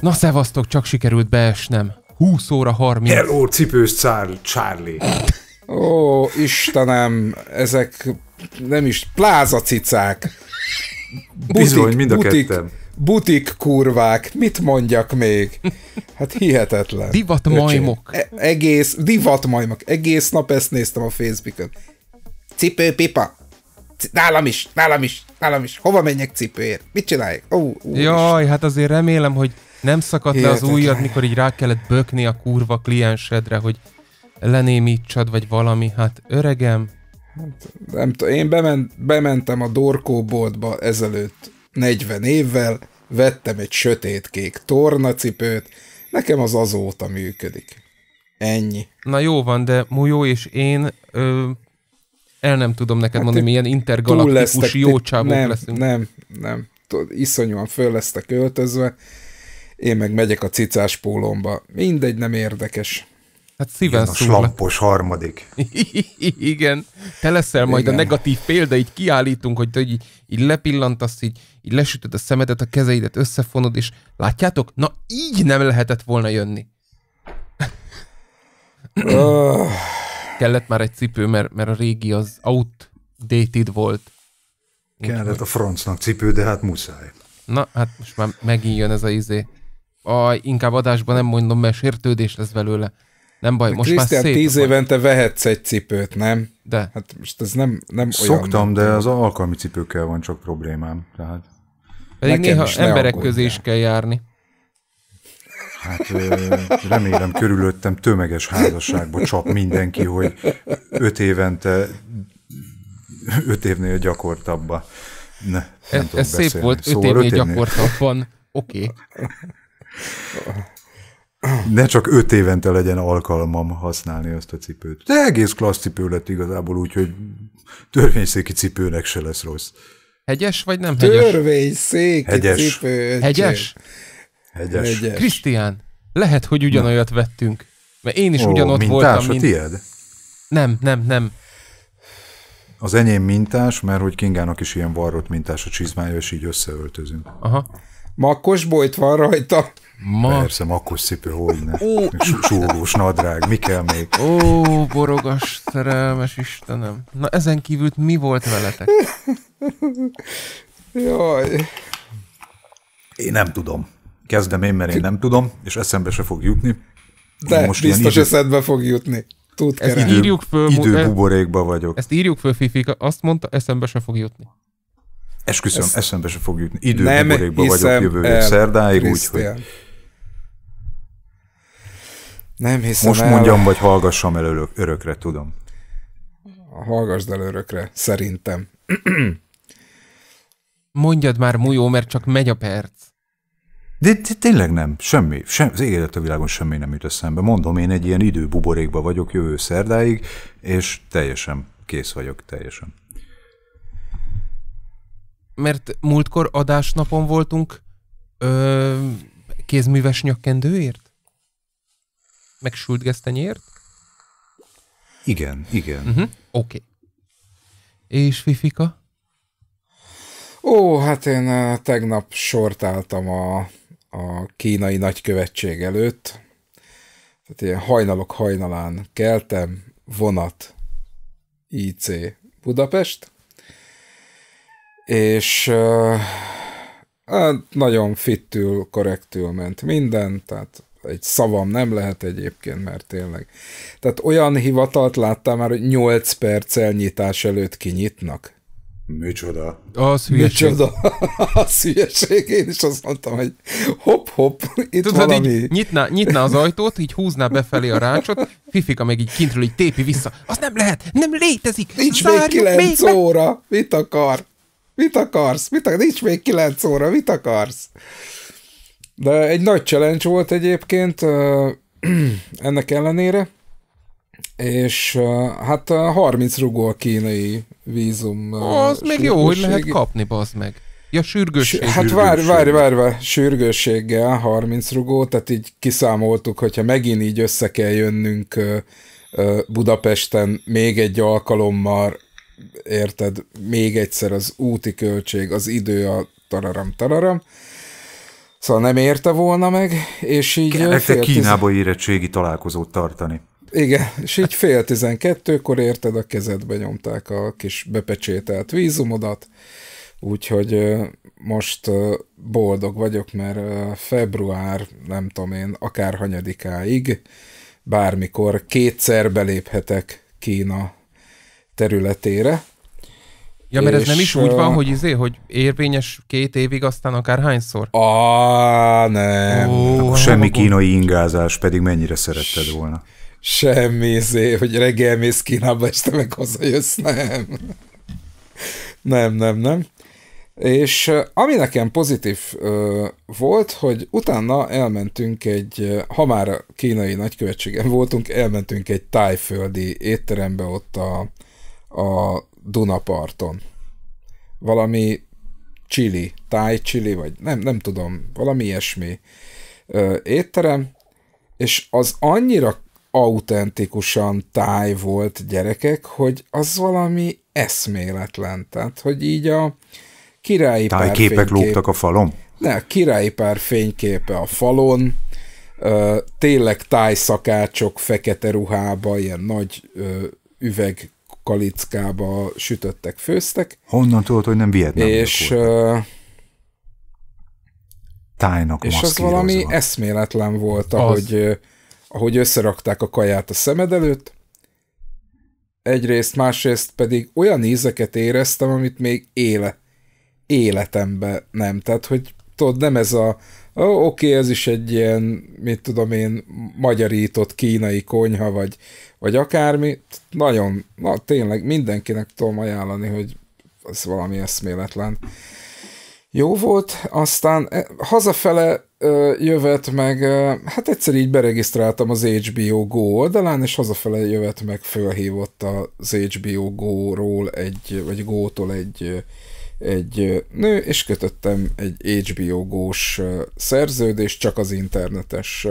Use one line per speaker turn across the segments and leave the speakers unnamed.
Na szevasztok, csak sikerült beesnem. 20 óra 30. Hello,
cipős Charlie. Charlie. Ó, Istenem, ezek nem is plázacicák. Butik, Bizony, mind a butik, kettem butik kurvák, mit mondjak még? Hát hihetetlen. Divatmajmok. E- egész, divatmajmok. Egész nap ezt néztem a Facebookon. pipa. C- nálam is, nálam is, nálam is. Hova menjek cipőért? Mit csináljak? Ó, úr,
Jaj, is. hát azért remélem, hogy nem szakadt le az ujjad, mikor így rá kellett bökni a kurva kliensedre, hogy lenémítsad, vagy valami. Hát öregem.
Hát, nem tudom, én bement, bementem a dorkóboltba ezelőtt 40 évvel, vettem egy sötétkék tornacipőt, nekem az azóta működik. Ennyi.
Na jó van, de Mujó és én ö, el nem tudom neked hát mondani, milyen intergalaktikus jó csávók nem, leszünk. Nem,
nem, iszonyúan föl lesztek öltözve, én meg megyek a cicás pólomba. Mindegy, nem érdekes.
Hát szíven Igen, szúr. a slampos harmadik. Igen, te leszel majd Igen. a negatív példa, így kiállítunk, hogy te így, így lepillantasz, így, így lesütöd a szemedet, a kezeidet összefonod, és látjátok? Na így nem lehetett volna jönni.
Öh.
Kellett már egy cipő, mert, mert a régi az outdated volt.
Kellett a francnak cipő, de hát muszáj.
Na, hát most már megint jön ez a izé. Aj, inkább adásban nem mondom, mert sértődés lesz belőle. Nem baj, De hát most Christian, már szép tíz
évente vehetsz egy cipőt, nem? De. Hát most ez nem, nem Szoktam, olyan. Szoktam, de az alkalmi cipőkkel van csak problémám. Tehát... Pedig Nekem néha emberek
közé is kell járni. Hát remélem körülöttem tömeges házasságba csap
mindenki, hogy öt évente, öt évnél gyakortabba. Ne, ez ez szép volt, öt szóval évnél, évnél gyakortabban.
Oké. Okay.
ne csak öt évente legyen alkalmam használni azt a cipőt. De egész klassz cipő lett igazából úgy, hogy törvényszéki cipőnek se lesz rossz.
Hegyes vagy nem hegyes? Törvényszéki hegyes. cipő. Hegyes? Hegyes. hegyes. Krisztián, lehet, hogy ugyanolyat Na. vettünk. Mert én is Ó, ugyanott mintás voltam. Mintás a tied?
Nem, nem, nem.
Az enyém mintás, mert hogy Kingának is ilyen varrott mintás a csizmája, és így összeöltözünk.
Aha. Makkos bolyt van rajta.
Ma... Persze, makkos cipő, hogyne. Ó, Súlós nadrág, mi kell még?
Ó, borogas, szerelmes Istenem. Na ezen kívül mi volt veletek?
Jaj.
Én nem tudom. Kezdem én, mert én nem tudom, és eszembe se fog jutni. De most biztos idő...
eszedbe fog jutni.
Tud ezt kerem. írjuk föl, időbuborékba vagyok. Ezt írjuk föl, Fifika, azt mondta, eszembe se fog jutni. Esküszöm, ezt... eszembe se fog jutni.
Időbuborékba vagyok jövő szerdáig, úgyhogy...
Nem hiszem Most el. mondjam,
vagy hallgassam el örök,
örökre, tudom. Hallgassd el örökre, szerintem.
Mondjad már, Mujó, mert csak megy a perc. De, de tényleg
nem, semmi, sem, az élet a világon semmi nem jut eszembe. Mondom, én egy ilyen időbuborékba vagyok jövő szerdáig, és teljesen kész vagyok, teljesen.
Mert múltkor adásnapon voltunk ö, kézműves nyakkendőért? meg sült gesztenyért? Igen, igen. Uh-huh. Oké. Okay. És Fifika?
Ó, hát én eh, tegnap sortáltam a, a kínai nagykövetség előtt. Tehát ilyen hajnalok hajnalán keltem, vonat, IC Budapest, és uh, nagyon fittül, korrektül ment minden, tehát egy szavam nem lehet egyébként, mert tényleg. Tehát olyan hivatalt láttam már, hogy 8 perccel nyitás előtt kinyitnak. Micsoda. A hülyeség. Micsoda. A hülyeség. Én is azt mondtam, hogy hopp-hopp, itt Tudod, hát valami... Így
nyitná, nyitná az ajtót, így húzná befelé a rácsot, Fifika meg így kintről
így tépi vissza.
Az nem lehet, nem létezik. Nincs Zárjuk, még kilenc még óra.
Mit akar? Mit akarsz? Mit akarsz? Nincs még kilenc óra. Mit akarsz? De egy nagy challenge volt egyébként ennek ellenére, és hát 30 rugó a kínai vízum. Az még jó, hogy lehet
kapni, bazd meg. Ja, sürgősség. Hát várj, várj,
várj, várj, sürgősséggel 30 rugó, tehát így kiszámoltuk, hogyha megint így össze kell jönnünk Budapesten még egy alkalommal, érted, még egyszer az úti költség, az idő, a tararam, tararam, Szóval nem érte volna meg, és így... Kell nektek Kínába
tizen... érettségi találkozót tartani.
Igen, és így fél tizenkettőkor érted, a kezedbe nyomták a kis bepecsételt vízumodat, úgyhogy most boldog vagyok, mert február, nem tudom én, akár hanyadikáig, bármikor kétszer beléphetek Kína területére, Ja, mert ez nem is úgy van,
hogy izé, hogy érvényes két évig, aztán akár hányszor? Á,
nem. Ó, Akkor semmi kínai
ingázás, pedig mennyire szeretted volna.
Semmi izé, hogy reggel mész Kínába, este meg hazajössz, nem. Nem, nem, nem. És ami nekem pozitív ö, volt, hogy utána elmentünk egy, ha már kínai nagykövetségen voltunk, elmentünk egy tájföldi étterembe ott a, a Dunaparton. Valami chili, táj chili, vagy nem, nem tudom, valami ilyesmi ö, étterem, és az annyira autentikusan táj volt gyerekek, hogy az valami eszméletlen. Tehát, hogy így a királyi pár fénykép... lógtak a falon? Ne, a királyi pár fényképe a falon, ö, tényleg tájszakácsok fekete ruhába, ilyen nagy ö, üveg kalickába sütöttek, főztek.
Honnan tudod, hogy nem vietnám? És voltak? tájnak És az valami
eszméletlen volt, ahogy, az. ahogy összerakták a kaját a szemed előtt. Egyrészt, másrészt pedig olyan ízeket éreztem, amit még éle, életemben nem. Tehát, hogy tudod, nem ez a ó, oké, okay, ez is egy ilyen, mit tudom én, magyarított kínai konyha, vagy, vagy akármi. Nagyon, na tényleg mindenkinek tudom ajánlani, hogy ez valami eszméletlen. Jó volt, aztán eh, hazafele jövet meg, hát egyszer így beregisztráltam az HBO Go oldalán, és hazafele jövet meg fölhívott az HBO Go-ról egy, vagy Go-tól egy egy nő, és kötöttem egy HBO gós szerződést csak az internetes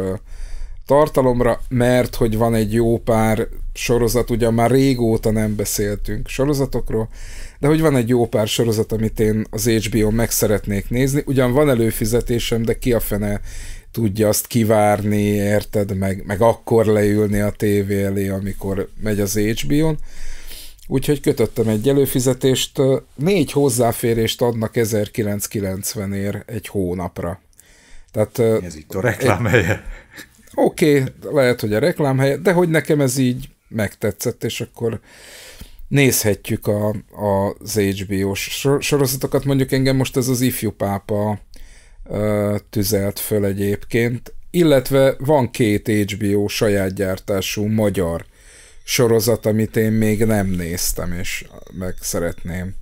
tartalomra, mert hogy van egy jó pár sorozat, ugyan már régóta nem beszéltünk sorozatokról, de hogy van egy jó pár sorozat, amit én az HBO-n meg szeretnék nézni, ugyan van előfizetésem, de ki a fene tudja azt kivárni, érted, meg, meg akkor leülni a tévé elé, amikor megy az HBO-n, úgyhogy kötöttem egy előfizetést, négy hozzáférést adnak 1990 ér egy hónapra. Tehát, ez itt a reklámhelye. Oké, okay, lehet, hogy a reklámhelye, de hogy nekem ez így megtetszett, és akkor nézhetjük a, a az HBO-s sorozatokat. Mondjuk engem most ez az ifjú pápa tüzelt föl egyébként, illetve van két HBO saját gyártású magyar sorozat, amit én még nem néztem, és meg szeretném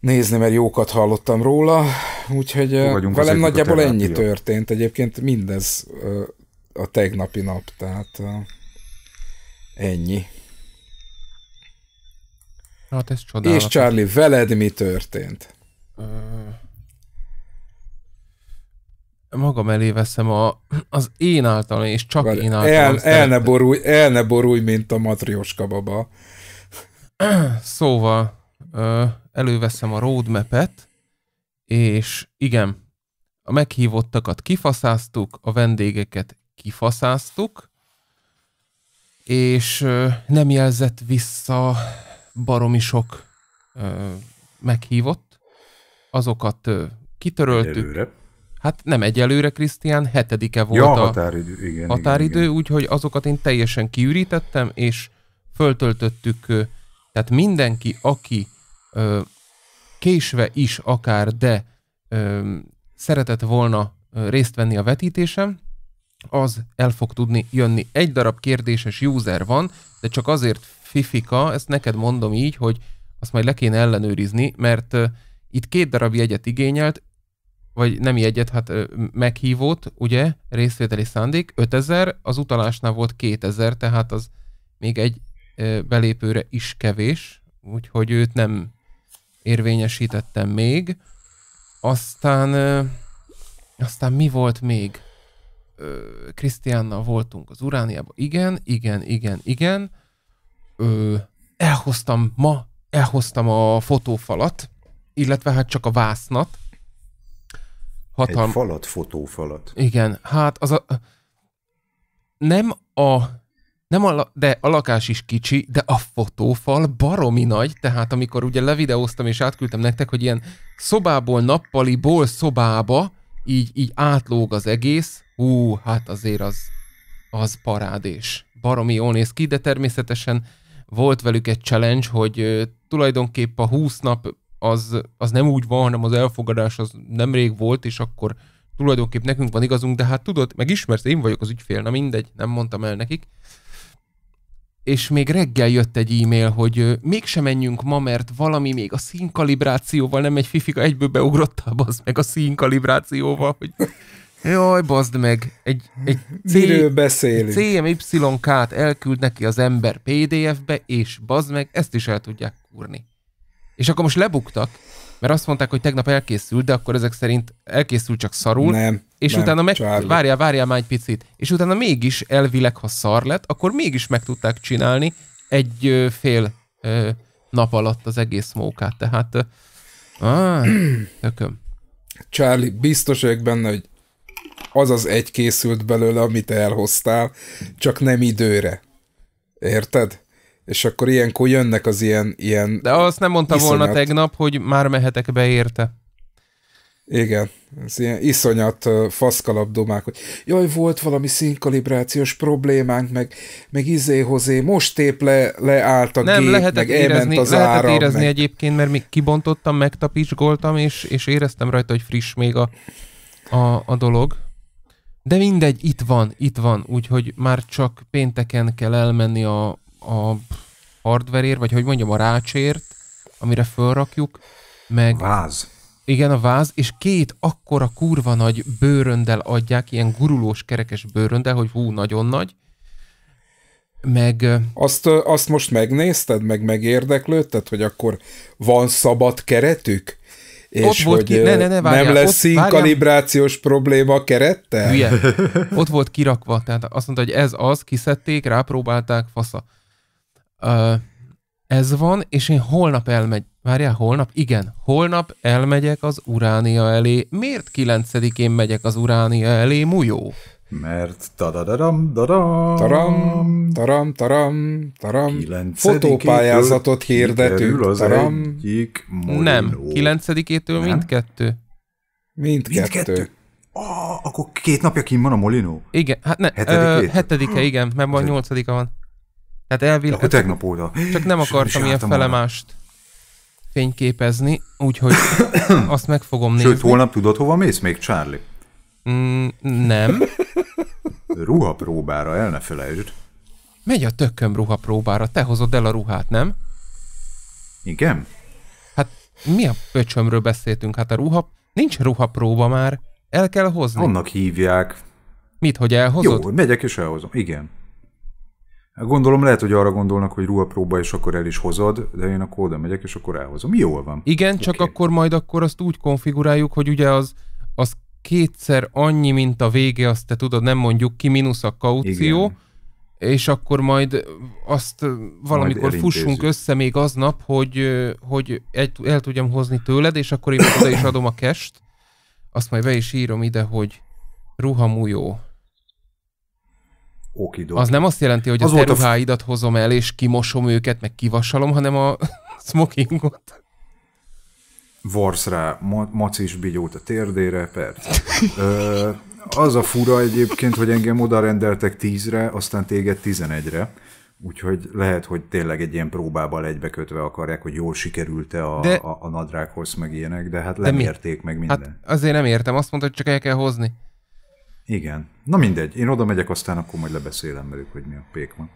nézni, mert jókat hallottam róla, úgyhogy Vagyunk velem nagyjából ennyi történt. Egyébként mindez a tegnapi nap, tehát ennyi.
Hát ez csodálatos. És
Charlie, veled mi történt? Uh
magam elé veszem a, az én által, és csak Vagy én által. El, el, ne
borulj, el ne borulj, mint a matrioska baba.
Szóval előveszem a roadmap-et, és igen, a meghívottakat kifaszáztuk, a vendégeket kifaszáztuk, és nem jelzett vissza baromi sok meghívott, azokat kitöröltük. Előre Hát nem egyelőre, Krisztián, hetedike volt ja, a határidő, igen, határidő igen, igen. úgyhogy azokat én teljesen kiürítettem, és föltöltöttük, tehát mindenki, aki ö, késve is akár, de ö, szeretett volna részt venni a vetítésem, az el fog tudni jönni. Egy darab kérdéses user van, de csak azért fifika, ezt neked mondom így, hogy azt majd le kéne ellenőrizni, mert itt két darab jegyet igényelt, vagy nem jegyet, hát meghívót, ugye, részvételi szándék, 5000, az utalásnál volt 2000, tehát az még egy belépőre is kevés, úgyhogy őt nem érvényesítettem még. Aztán, aztán mi volt még? Krisztiánnal voltunk az Urániában. Igen, igen, igen, igen. Ö, elhoztam ma, elhoztam a fotófalat, illetve hát csak a vásznat, hatalmas... Egy
falat, fotófalat.
Igen, hát az a... Nem a... Nem a, de a lakás is kicsi, de a fotófal baromi nagy, tehát amikor ugye levideóztam és átküldtem nektek, hogy ilyen szobából, nappaliból szobába így, így átlóg az egész, hú, hát azért az, az parádés. Baromi jól néz ki, de természetesen volt velük egy challenge, hogy tulajdonképp a 20 nap az, az nem úgy van, hanem az elfogadás az nemrég volt, és akkor tulajdonképp nekünk van igazunk, de hát tudod, meg ismersz, én vagyok az ügyfél, na mindegy, nem mondtam el nekik. És még reggel jött egy e-mail, hogy mégsem menjünk ma, mert valami még a színkalibrációval nem egy fifika egyből beugrottál, bazd meg a színkalibrációval, hogy jaj, bazd meg, egy, egy C, CMYK-t elküld neki az ember PDF-be, és bazd meg, ezt is el tudják kúrni. És akkor most lebuktak, mert azt mondták, hogy tegnap elkészült, de akkor ezek szerint elkészült csak szarul. Nem, és nem, utána meg... Charlie. Várjál, várjál már egy picit. És utána mégis elvileg, ha szar lett, akkor mégis meg tudták csinálni egy fél nap alatt az egész mókát. Tehát... Ö, tököm.
Charlie, biztos vagyok benne, hogy az az egy készült belőle, amit elhoztál, csak nem időre. Érted? és akkor ilyenkor jönnek az ilyen... ilyen De azt nem mondta iszonyat. volna
tegnap, hogy
már mehetek be érte. Igen, ez ilyen iszonyat faszkalap domák, hogy jaj, volt valami színkalibrációs problémánk, meg, meg izéhozé, most tép le, leállt a Nem, gép, lehetett meg érezni, az lehetett áram, érezni meg...
egyébként, mert még kibontottam, megtapicsgoltam, és, és éreztem rajta, hogy friss még a, a, a dolog. De mindegy, itt van, itt van, úgyhogy már csak pénteken kell elmenni a, a hardverért, vagy hogy mondjam, a rácsért, amire fölrakjuk, meg... Váz. Igen, a váz, és két akkora kurva nagy bőröndel adják, ilyen gurulós kerekes bőröndel, hogy hú, nagyon nagy. Meg...
Azt, azt most megnézted, meg megérdeklődted, hogy akkor van szabad keretük? És ott volt hogy ki... ne, ne, ne, várjál, nem lesz színkalibrációs probléma a kerettel? Hülye.
Ott volt kirakva, tehát azt mondta, hogy ez az, kiszedték, rápróbálták, fasza ez van, és én holnap elmegy. Várjál, holnap? Igen, holnap elmegyek az Uránia elé. Miért 9-én megyek az Uránia elé,
mujó? Mert tadadadam, daram, taram, taram, taram, taram, fotópályázatot hirdetünk, az taram. Egyik Nem,
9-től mindkettő. Mindkettő. mindkettő.
Ah, akkor két napja kim van a molinó? Igen, hát ne, hetedike, ö, hetedike igen, mert van
nyolcadika van. Tehát elvileg... Ja, tegnap óta. Csak nem akartam ilyen felemást fényképezni, úgyhogy azt meg fogom nézni. Sőt, holnap
tudod, hova mész még, Charlie?
Mm, nem.
Ruha próbára, el ne felejtsd.
Megy a tököm ruha próbára, te hozod el a ruhát, nem? Igen? Hát mi a pöcsömről beszéltünk? Hát a ruha... Nincs ruha próba már. El kell hozni. Annak hívják. Mit, hogy elhozod? Jó, megyek és elhozom. Igen. Gondolom lehet,
hogy arra gondolnak, hogy ruhapróba, és akkor el is hozod, de én akkor oda megyek, és akkor elhozom. Jól van. Igen,
okay. csak akkor majd akkor azt úgy konfiguráljuk, hogy ugye az, az kétszer annyi, mint a vége, azt te tudod, nem mondjuk ki, mínusz a kaució, Igen és akkor majd azt valamikor majd fussunk össze még aznap, hogy, hogy el, el tudjam hozni tőled, és akkor én oda is adom a kest, azt majd be is írom ide, hogy ruhamújó
Okidok. Az nem azt jelenti, hogy az a te ruháidat
hozom el, és kimosom őket, meg kivasalom, hanem a smokingot.
Varsz rá ma- macis bigyót a térdére, perc. Ö, az a fura egyébként, hogy engem oda rendeltek tízre, aztán téged tizenegyre. Úgyhogy lehet, hogy tényleg egy ilyen próbával egybekötve akarják, hogy jól sikerült-e a, de, a, a nadrághoz, meg ilyenek, de hát lemérték de mi? meg hát minden.
Hát azért nem értem, azt mondta, hogy csak el kell hozni.
Igen. Na mindegy, én oda megyek, aztán akkor majd lebeszélem velük, hogy mi a pék van.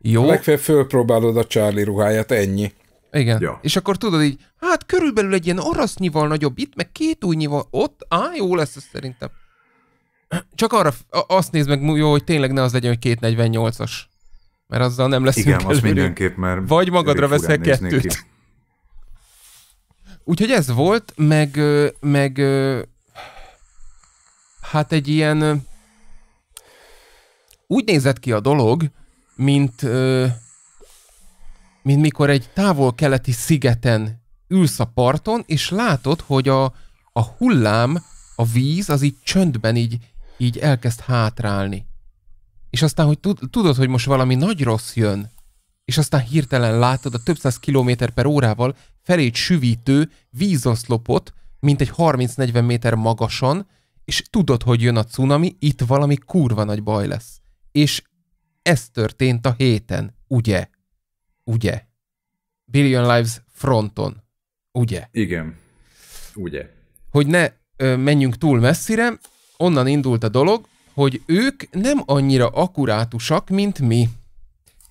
Jó.
Legfeljebb fölpróbálod a Charlie ruháját, ennyi.
Igen. Ja. És akkor tudod így, hát körülbelül egy ilyen orasznyival nagyobb itt, meg két újnyival ott, á, jó lesz ez szerintem. Csak arra azt nézd meg, jó, hogy tényleg ne az legyen, hogy 248-as. Mert azzal nem lesz. Igen, az mindenképp, mert... Vagy magadra veszel kettőt. Úgyhogy ez volt, meg, meg hát egy ilyen... Úgy nézett ki a dolog, mint, mint mikor egy távol-keleti szigeten ülsz a parton, és látod, hogy a, a hullám, a víz, az így csöndben így, így elkezd hátrálni. És aztán, hogy tudod, hogy most valami nagy rossz jön, és aztán hirtelen látod a több száz kilométer per órával felét süvítő vízoszlopot, mint egy 30-40 méter magasan, és tudod, hogy jön a cunami, itt valami kurva nagy baj lesz. És ez történt a héten, ugye? Ugye? Billion Lives fronton, ugye? Igen, ugye. Hogy ne ö, menjünk túl messzire, onnan indult a dolog, hogy ők nem annyira akurátusak, mint mi.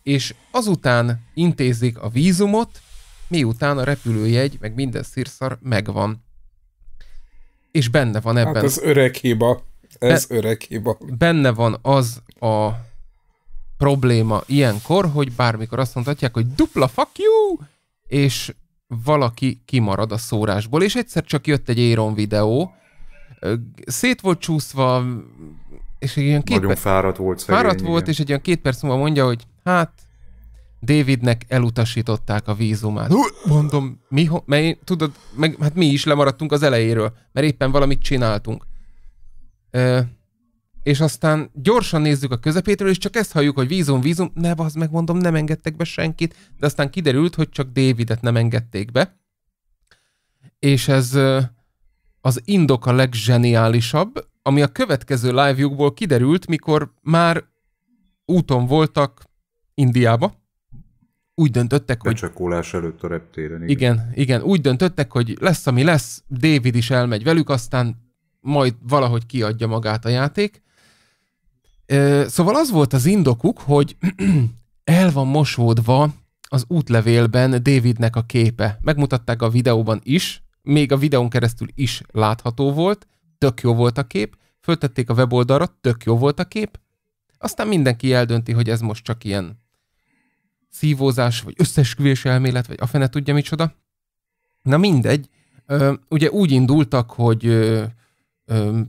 És azután intézik a vízumot, miután a repülőjegy, meg minden szírszar megvan és benne van ebben. Hát ez öreg
hiba. Ez Be-
öreg hiba. Benne van az a probléma ilyenkor, hogy bármikor azt mondhatják, hogy dupla fuck you, és valaki kimarad a szórásból, és egyszer csak jött egy Éron videó, szét volt csúszva, és egy ilyen két Nagyon perc, fáradt volt. Szegény, fáradt volt, igen. és egy ilyen két perc múlva mondja, hogy hát Davidnek elutasították a vízumát. Mondom, mi, mely, tudod, meg, hát mi is lemaradtunk az elejéről, mert éppen valamit csináltunk. Ö, és aztán gyorsan nézzük a közepétről, és csak ezt halljuk, hogy vízum, vízum, ne az megmondom, nem engedtek be senkit, de aztán kiderült, hogy csak Davidet nem engedték be. És ez ö, az indok a leggeniálisabb, ami a következő live-jukból kiderült, mikor már úton voltak Indiába, úgy döntöttek, hogy...
Becsakolás előtt a reptéren. Igen. igen,
igen, úgy döntöttek, hogy lesz, ami lesz, David is elmegy velük, aztán majd valahogy kiadja magát a játék. Szóval az volt az indokuk, hogy el van mosódva az útlevélben Davidnek a képe. Megmutatták a videóban is, még a videón keresztül is látható volt, tök jó volt a kép, föltették a weboldalra, tök jó volt a kép, aztán mindenki eldönti, hogy ez most csak ilyen szívózás, vagy összesküvés elmélet, vagy a fene tudja micsoda. Na mindegy, ö, ugye úgy indultak, hogy ö, ö,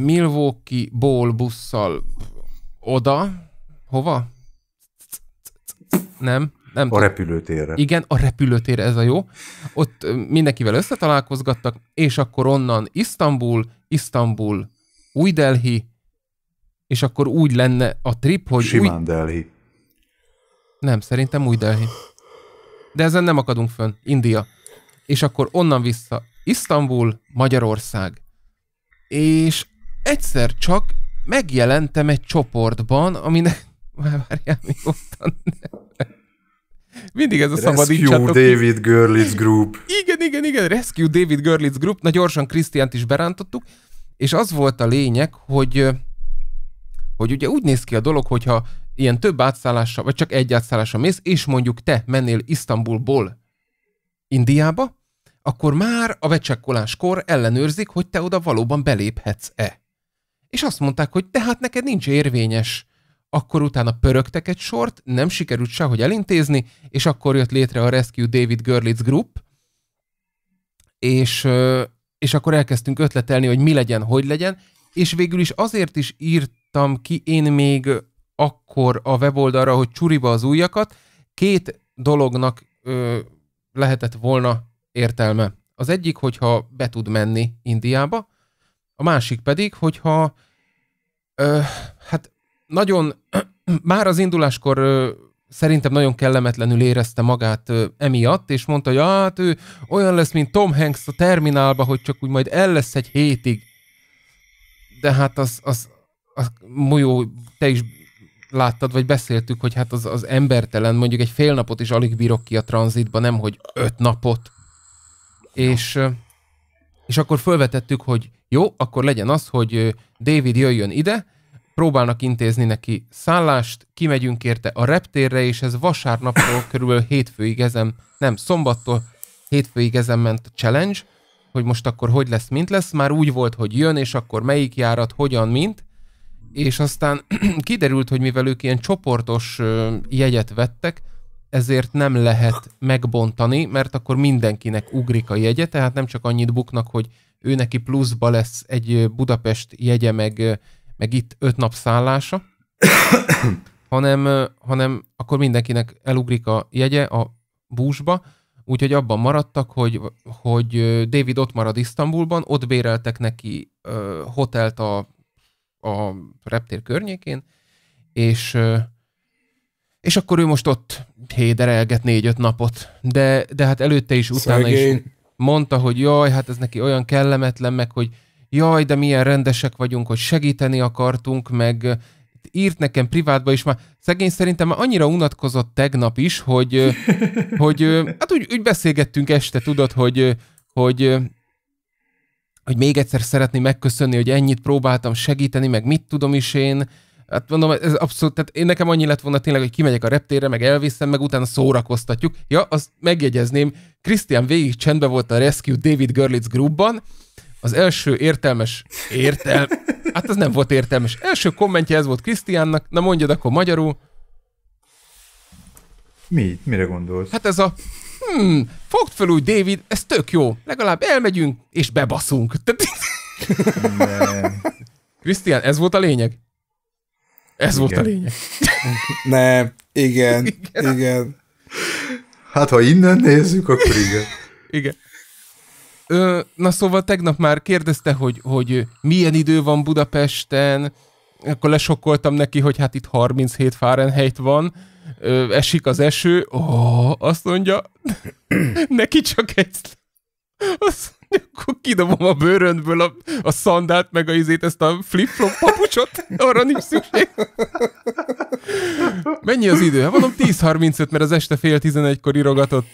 Milwaukee-ból busszal oda, hova? Nem, nem. A repülőtérre. Igen, a repülőtérre, ez a jó. Ott mindenkivel összetalálkozgattak, és akkor onnan Isztambul, Isztambul, új Delhi, és akkor úgy lenne a trip, hogy... Simán új... Delhi. Nem, szerintem új Delhi. De ezen nem akadunk fönn. India. És akkor onnan vissza. Isztambul, Magyarország. És egyszer csak megjelentem egy csoportban, aminek... Már várjál, mi volt Mindig ez a szabad Rescue David Görlitz Group. Igen, igen, igen, Rescue David Görlitz Group. Na gyorsan Krisztiánt is berántottuk. És az volt a lényeg, hogy hogy ugye úgy néz ki a dolog, hogyha ilyen több átszállással, vagy csak egy átszállással mész, és mondjuk te mennél Isztambulból Indiába, akkor már a vecsekkoláskor ellenőrzik, hogy te oda valóban beléphetsz-e. És azt mondták, hogy tehát neked nincs érvényes. Akkor utána pörögtek egy sort, nem sikerült sehogy elintézni, és akkor jött létre a Rescue David Görlitz Group, és, és akkor elkezdtünk ötletelni, hogy mi legyen, hogy legyen, és végül is azért is írtam ki én még akkor a weboldalra, hogy csuriba az újakat, két dolognak ö, lehetett volna értelme. Az egyik, hogyha be tud menni Indiába, a másik pedig, hogyha ö, hát nagyon, már az induláskor ö, szerintem nagyon kellemetlenül érezte magát ö, emiatt, és mondta, hogy hát ő olyan lesz, mint Tom Hanks a terminálba, hogy csak úgy majd el lesz egy hétig. De hát az, az, az, az mújó, te is láttad, vagy beszéltük, hogy hát az, az embertelen, mondjuk egy fél napot is alig bírok ki a tranzitba, nem hogy öt napot. És, és akkor felvetettük, hogy jó, akkor legyen az, hogy David jöjjön ide, próbálnak intézni neki szállást, kimegyünk érte a reptérre, és ez vasárnaptól körülbelül hétfőig ezem, nem, szombattól hétfőig ezen ment a challenge, hogy most akkor hogy lesz, mint lesz, már úgy volt, hogy jön, és akkor melyik járat, hogyan, mint, és aztán kiderült, hogy mivel ők ilyen csoportos jegyet vettek, ezért nem lehet megbontani, mert akkor mindenkinek ugrik a jegye, tehát nem csak annyit buknak, hogy ő neki pluszba lesz egy Budapest jegye, meg, meg itt öt nap szállása, hanem, hanem akkor mindenkinek elugrik a jegye a búsba, úgyhogy abban maradtak, hogy, hogy David ott marad Isztambulban, ott béreltek neki ö, hotelt a a reptér környékén, és, és akkor ő most ott héderelget négy-öt napot. De, de hát előtte is, utána Szegény. is mondta, hogy jaj, hát ez neki olyan kellemetlen, meg hogy jaj, de milyen rendesek vagyunk, hogy segíteni akartunk, meg írt nekem privátba is már, szegény szerintem már annyira unatkozott tegnap is, hogy, hogy hát úgy, úgy beszélgettünk este, tudod, hogy, hogy hogy még egyszer szeretném megköszönni, hogy ennyit próbáltam segíteni, meg mit tudom is én. Hát mondom, ez abszolút, tehát én nekem annyi lett volna tényleg, hogy kimegyek a reptérre, meg elviszem, meg utána szórakoztatjuk. Ja, azt megjegyezném, Krisztián végig csendben volt a Rescue David Görlitz Groupban, az első értelmes, értel, hát az nem volt értelmes. Első kommentje ez volt Krisztiánnak, na mondjad akkor magyarul.
Mi? Mire gondolsz? Hát
ez a hmm, fogd fel úgy, David, ez tök jó, legalább elmegyünk, és bebaszunk. Krisztián, ez volt a lényeg? Ez igen. volt a lényeg.
Nem, igen, igen, igen.
Hát, ha innen nézzük, akkor igen.
igen.
Ö, na szóval tegnap már kérdezte, hogy, hogy milyen idő van Budapesten, akkor lesokkoltam neki, hogy hát itt 37 Fahrenheit van, ö, esik az eső, ó, azt mondja, neki csak egy, azt mondja, akkor kidobom a bőröndből a, a szandát, meg a izét, ezt a flip-flop papucsot, arra nincs szükség. Mennyi az idő? Hát mondom 10.35, mert az este fél 11-kor irogatott.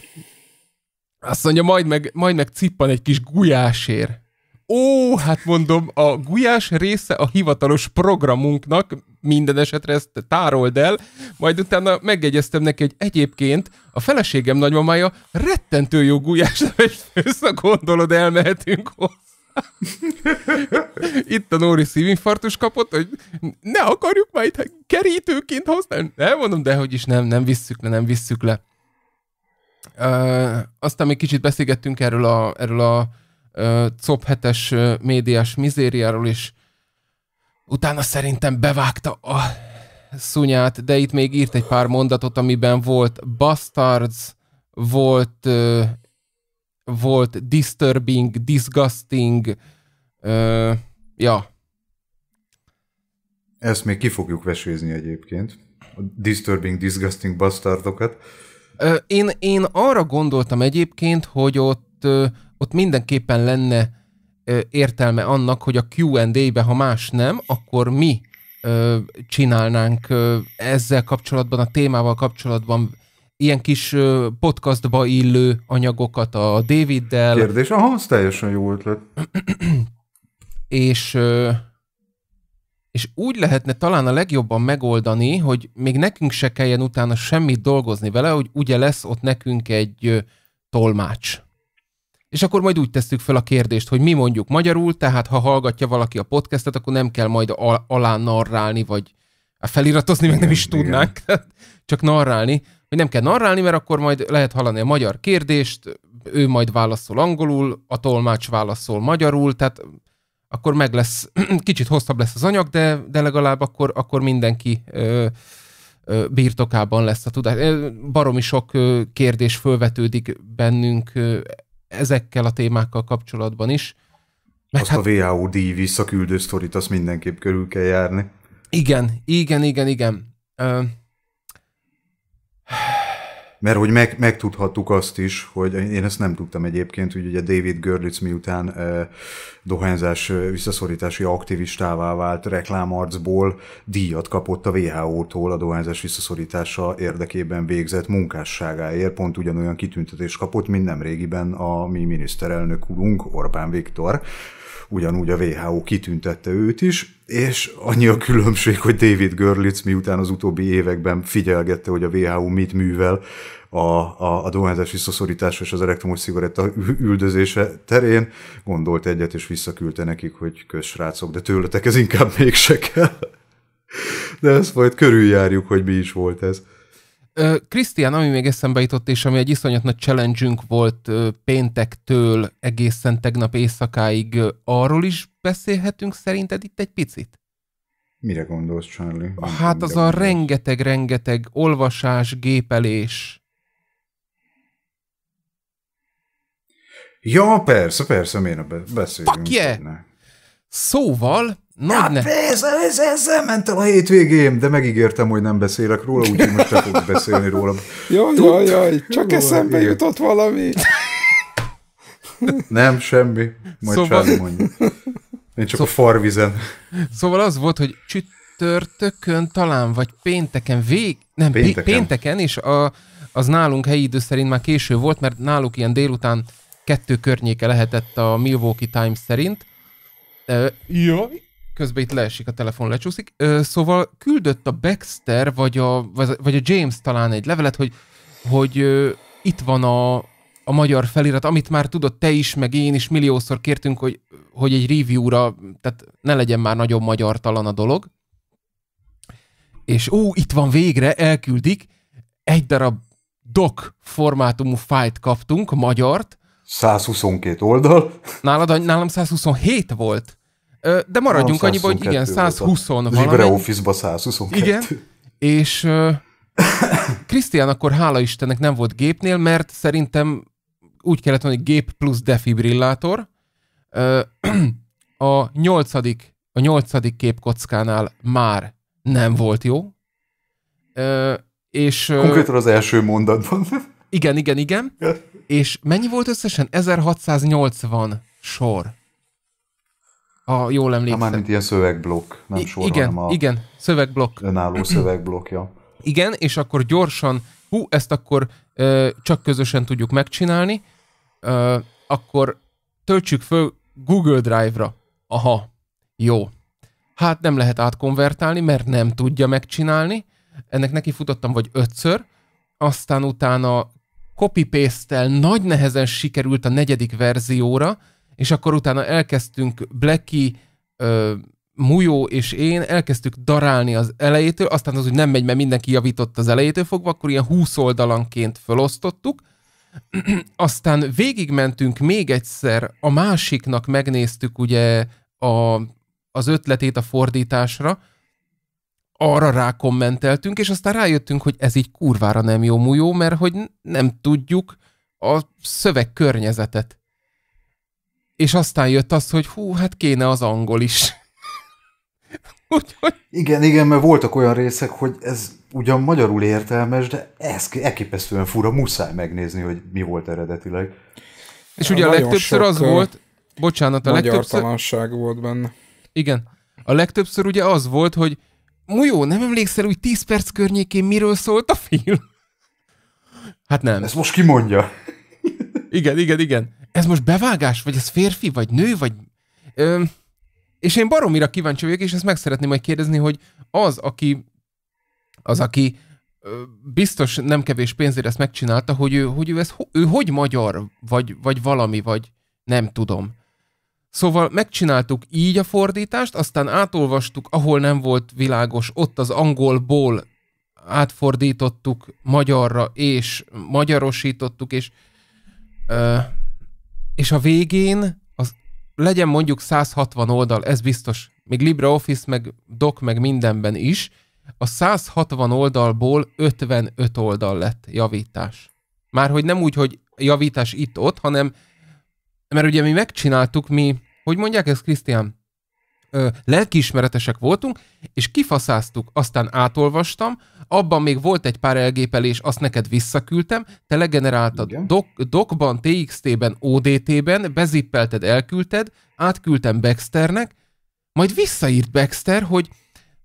Azt mondja, majd meg, majd meg cippan egy kis gulyásér. Ó, hát mondom, a gulyás része a hivatalos programunknak, minden esetre ezt tárold el, majd utána megjegyeztem neki, hogy egyébként a feleségem nagymamája rettentő jó gulyásleves fősz, gondolod, elmehetünk hozzá. itt a Nóri szívinfarktus kapott, hogy ne akarjuk már itt kerítőként használni. Nem mondom, de hogy is nem, nem visszük le, nem visszük le. Ö, aztán még kicsit beszélgettünk erről a, erről a ö, COP 7-es médiás mizériáról is, Utána szerintem bevágta a szunyát, de itt még írt egy pár mondatot, amiben volt bastards, volt, uh, volt disturbing, disgusting, uh, ja.
Ezt még ki fogjuk vesézni egyébként, a disturbing, disgusting
bastardokat. én, én arra gondoltam egyébként, hogy ott, ott mindenképpen lenne értelme annak, hogy a Q&A-be, ha más nem, akkor mi ö, csinálnánk ö, ezzel kapcsolatban, a témával kapcsolatban ilyen kis ö, podcastba illő anyagokat a Daviddel. Kérdés, aha, az teljesen jó ötlet. és, ö, és úgy lehetne talán a legjobban megoldani, hogy még nekünk se kelljen utána semmit dolgozni vele, hogy ugye lesz ott nekünk egy ö, tolmács és akkor majd úgy tesszük fel a kérdést, hogy mi mondjuk magyarul, tehát ha hallgatja valaki a podcastet, akkor nem kell majd al- alá narrálni, vagy hát feliratozni, meg nem is tudnánk, csak narrálni, hogy nem kell narrálni, mert akkor majd lehet hallani a magyar kérdést, ő majd válaszol angolul, a tolmács válaszol magyarul, tehát akkor meg lesz, kicsit hosszabb lesz az anyag, de, de legalább akkor, akkor mindenki ö, ö, birtokában lesz a tudás. Baromi sok kérdés fölvetődik bennünk ezekkel a témákkal kapcsolatban is. Mert azt hát,
a WHO díj visszaküldő sztorit, azt mindenképp körül kell járni.
Igen, igen, igen, igen. Ö,
mert hogy meg, megtudhattuk azt is, hogy én ezt nem tudtam egyébként, hogy ugye David Görlitz miután eh, dohányzás visszaszorítási aktivistává vált reklámarcból díjat kapott a WHO-tól a dohányzás visszaszorítása érdekében végzett munkásságáért, pont ugyanolyan kitüntetést kapott, mint nemrégiben a mi miniszterelnök úrunk, Orbán Viktor ugyanúgy a WHO kitüntette őt is, és annyi a különbség, hogy David Görlitz miután az utóbbi években figyelgette, hogy a WHO mit művel a, a, a dohányzás visszaszorítás és az elektromos cigaretta üldözése terén, gondolt egyet, és visszaküldte nekik, hogy kösrácok, de tőletek ez inkább mégse, kell. De ezt majd körüljárjuk, hogy mi is volt ez.
Krisztián, ami még eszembe jutott, és ami egy iszonyat nagy challenge volt péntektől egészen tegnap éjszakáig, arról is beszélhetünk szerinted itt egy picit?
Mire gondolsz, Charlie? Nem hát az a
rengeteg-rengeteg olvasás, gépelés. Ja,
persze, persze, miért beszélünk? Fuck yeah! Szóval, nagy ja, hát ne. persze, ez, ezzel ment el a hétvégém, de megígértem, hogy nem beszélek róla, úgyhogy most te fogok beszélni róla.
Jaj, jaj, jaj, csak Hú, eszembe igen. jutott valami.
Nem, semmi. Majd szóval... Csáni mondja. Én csak szóval... a farvizen.
Szóval az
volt, hogy csütörtökön talán, vagy pénteken vég... Nem, pénteken, pénteken és a, az nálunk helyi idő szerint már késő volt, mert náluk ilyen délután kettő környéke lehetett a Milwaukee Times szerint. Ö, jaj, közben itt leesik a telefon, lecsúszik. Ö, szóval küldött a Baxter, vagy a, vagy a James talán egy levelet, hogy, hogy ö, itt van a, a magyar felirat, amit már tudod te is, meg én is milliószor kértünk, hogy, hogy egy review-ra, tehát ne legyen már nagyon magyar talan a dolog. És ó, itt van végre, elküldik, egy darab doc formátumú fájt kaptunk, magyart.
122
oldal. Nálad, nálam 127 volt. De maradjunk annyiban, hogy igen, 120 van. LibreOffice-ba 122. Igen, és Krisztián uh, akkor hála Istennek nem volt gépnél, mert szerintem úgy kellett mondani, gép plusz defibrillátor. Uh, a nyolcadik, a nyolcadik képkockánál már nem volt jó. Uh, és, Konkrétan az első
mondatban.
igen, igen, igen. és mennyi volt összesen? 1680 sor ha jól emlékszem. Ha már mint ilyen
szövegblokk, nem I- sor, igen, hanem a igen, szövegblokk. önálló szövegblokja.
Igen, és akkor gyorsan, hú, ezt akkor ö, csak közösen tudjuk megcsinálni, ö, akkor töltsük föl Google Drive-ra. Aha, jó. Hát nem lehet átkonvertálni, mert nem tudja megcsinálni. Ennek neki futottam vagy ötször, aztán utána copy-paste-tel nagy nehezen sikerült a negyedik verzióra, és akkor utána elkezdtünk Blacky, Mujó és én elkezdtük darálni az elejétől, aztán az úgy nem megy, mert mindenki javított az elejétől fogva, akkor ilyen 20 oldalanként felosztottuk, aztán végigmentünk még egyszer, a másiknak megnéztük ugye a, az ötletét a fordításra, arra rákommenteltünk, és aztán rájöttünk, hogy ez így kurvára nem jó Mújó, mert hogy nem tudjuk a szövegkörnyezetet és aztán jött az, hogy hú, hát kéne az angol is.
Úgyhogy... Igen, igen, mert voltak olyan részek, hogy ez ugyan magyarul értelmes, de ez elképesztően fura, muszáj megnézni, hogy mi volt eredetileg. És ugye a legtöbbször
az volt, bocsánat, a legtöbbször... volt benne. Igen. A legtöbbször ugye
az volt, hogy jó, nem emlékszel, hogy 10 perc környékén miről szólt a film? Hát nem. Ez most kimondja. Igen, igen, igen ez most bevágás, vagy ez férfi, vagy nő, vagy... Ö, és én baromira kíváncsi vagyok, és ezt meg szeretném majd kérdezni, hogy az, aki az, aki ö, biztos nem kevés pénzért ezt megcsinálta, hogy ő, hogy ő, ez, ő hogy magyar, vagy, vagy valami, vagy nem tudom. Szóval megcsináltuk így a fordítást, aztán átolvastuk, ahol nem volt világos, ott az angolból átfordítottuk magyarra, és magyarosítottuk, és és a végén az legyen mondjuk 160 oldal, ez biztos, még LibreOffice, meg doc, meg mindenben is, a 160 oldalból 55 oldal lett javítás. Már hogy nem úgy, hogy javítás itt-ott, hanem mert ugye mi megcsináltuk, mi, hogy mondják ezt, Krisztián? lelkiismeretesek voltunk, és kifaszáztuk, aztán átolvastam, abban még volt egy pár elgépelés, azt neked visszaküldtem, te legeneráltad doc, docban, TXT-ben, ODT-ben, bezippelted, elküldted, átküldtem Baxternek, majd visszaírt Baxter, hogy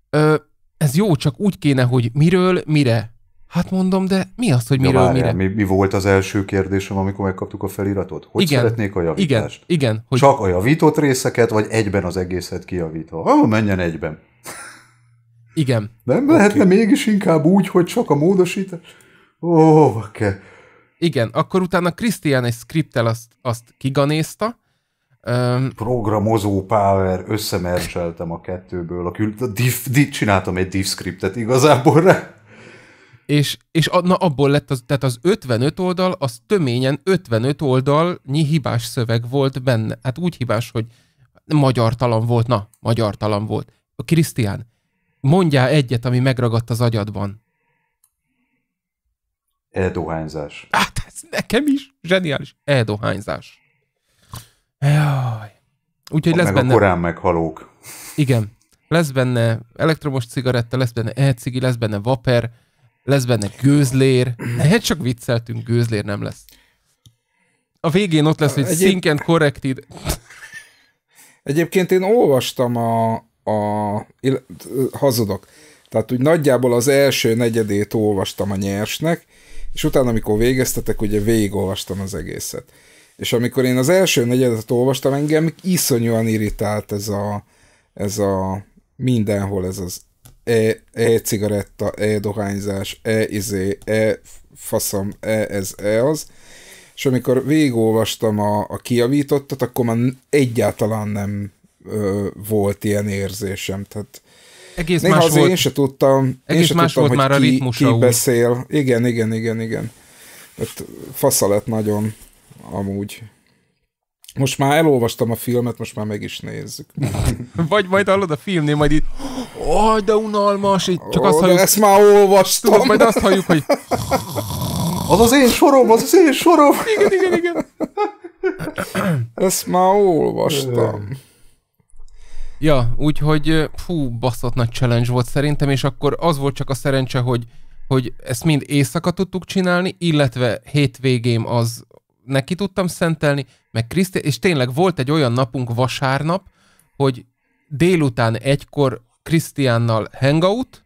ö, ez jó, csak úgy kéne, hogy miről, mire. Hát mondom, de mi az, hogy miről, ja, mire?
Mi, mi volt az első kérdésem, amikor megkaptuk a feliratot? Hogy igen, szeretnék a javítást? Igen, igen. Hogy... Csak a javított részeket, vagy egyben az egészet kijavítva? Ha, ah, menjen egyben.
Igen. Nem okay. lehetne
mégis inkább úgy, hogy csak a módosítás? Ó, oh,
okay. Igen, akkor utána Krisztián egy skriptel azt, azt kiganézta.
Um, Programozó power, összemercseltem a kettőből. A, kül-
a div, diff csináltam egy div scriptet igazából rá. És, és na, abból lett az, tehát az 55 oldal, az töményen 55 oldalnyi hibás szöveg volt benne. Hát úgy hibás, hogy magyartalan volt, na, magyartalan volt. A Krisztián, mondjál egyet, ami megragadt az agyadban. Eldohányzás. Hát ez nekem is zseniális. Eldohányzás.
Jaj.
Úgyhogy lesz meg benne... a korán meghalók. Igen. Lesz benne elektromos cigaretta, lesz benne e-cigi, lesz benne vaper, lesz benne gőzlér. Lehet csak vicceltünk, gőzlér nem lesz. A végén ott lesz, hogy Egyéb... sync and corrected.
Egyébként én olvastam a, a hazudok. Tehát úgy nagyjából az első negyedét olvastam a nyersnek, és utána, amikor végeztetek, ugye végigolvastam az egészet. És amikor én az első negyedet olvastam, engem iszonyúan irritált ez a, ez a mindenhol ez az e, e cigaretta, e dohányzás, e izé, e faszom, e ez, e az. És amikor végigolvastam a, a kiavítottat, akkor már egyáltalán nem ö, volt ilyen érzésem. Tehát
egész néha más volt, én se tudtam, egész én se más tudtam, volt hogy már ki, a ki beszél.
Igen, igen, igen, igen. Tehát fasza lett nagyon amúgy. Most már elolvastam a filmet, most már meg is nézzük.
Vagy majd hallod a filmnél, majd itt, oh, de unalmas, itt csak oh, azt halljuk. ezt már olvastam. Tudod, majd azt halljuk, hogy...
Az az én sorom, az az én sorom. Igen, igen, igen. Ezt már olvastam.
Ja, úgyhogy fú, baszott nagy challenge volt szerintem, és akkor az volt csak a szerencse, hogy, hogy ezt mind éjszaka tudtuk csinálni, illetve hétvégém az neki tudtam szentelni, meg Krisztián, és tényleg volt egy olyan napunk vasárnap, hogy délután egykor Krisztiánnal hangout,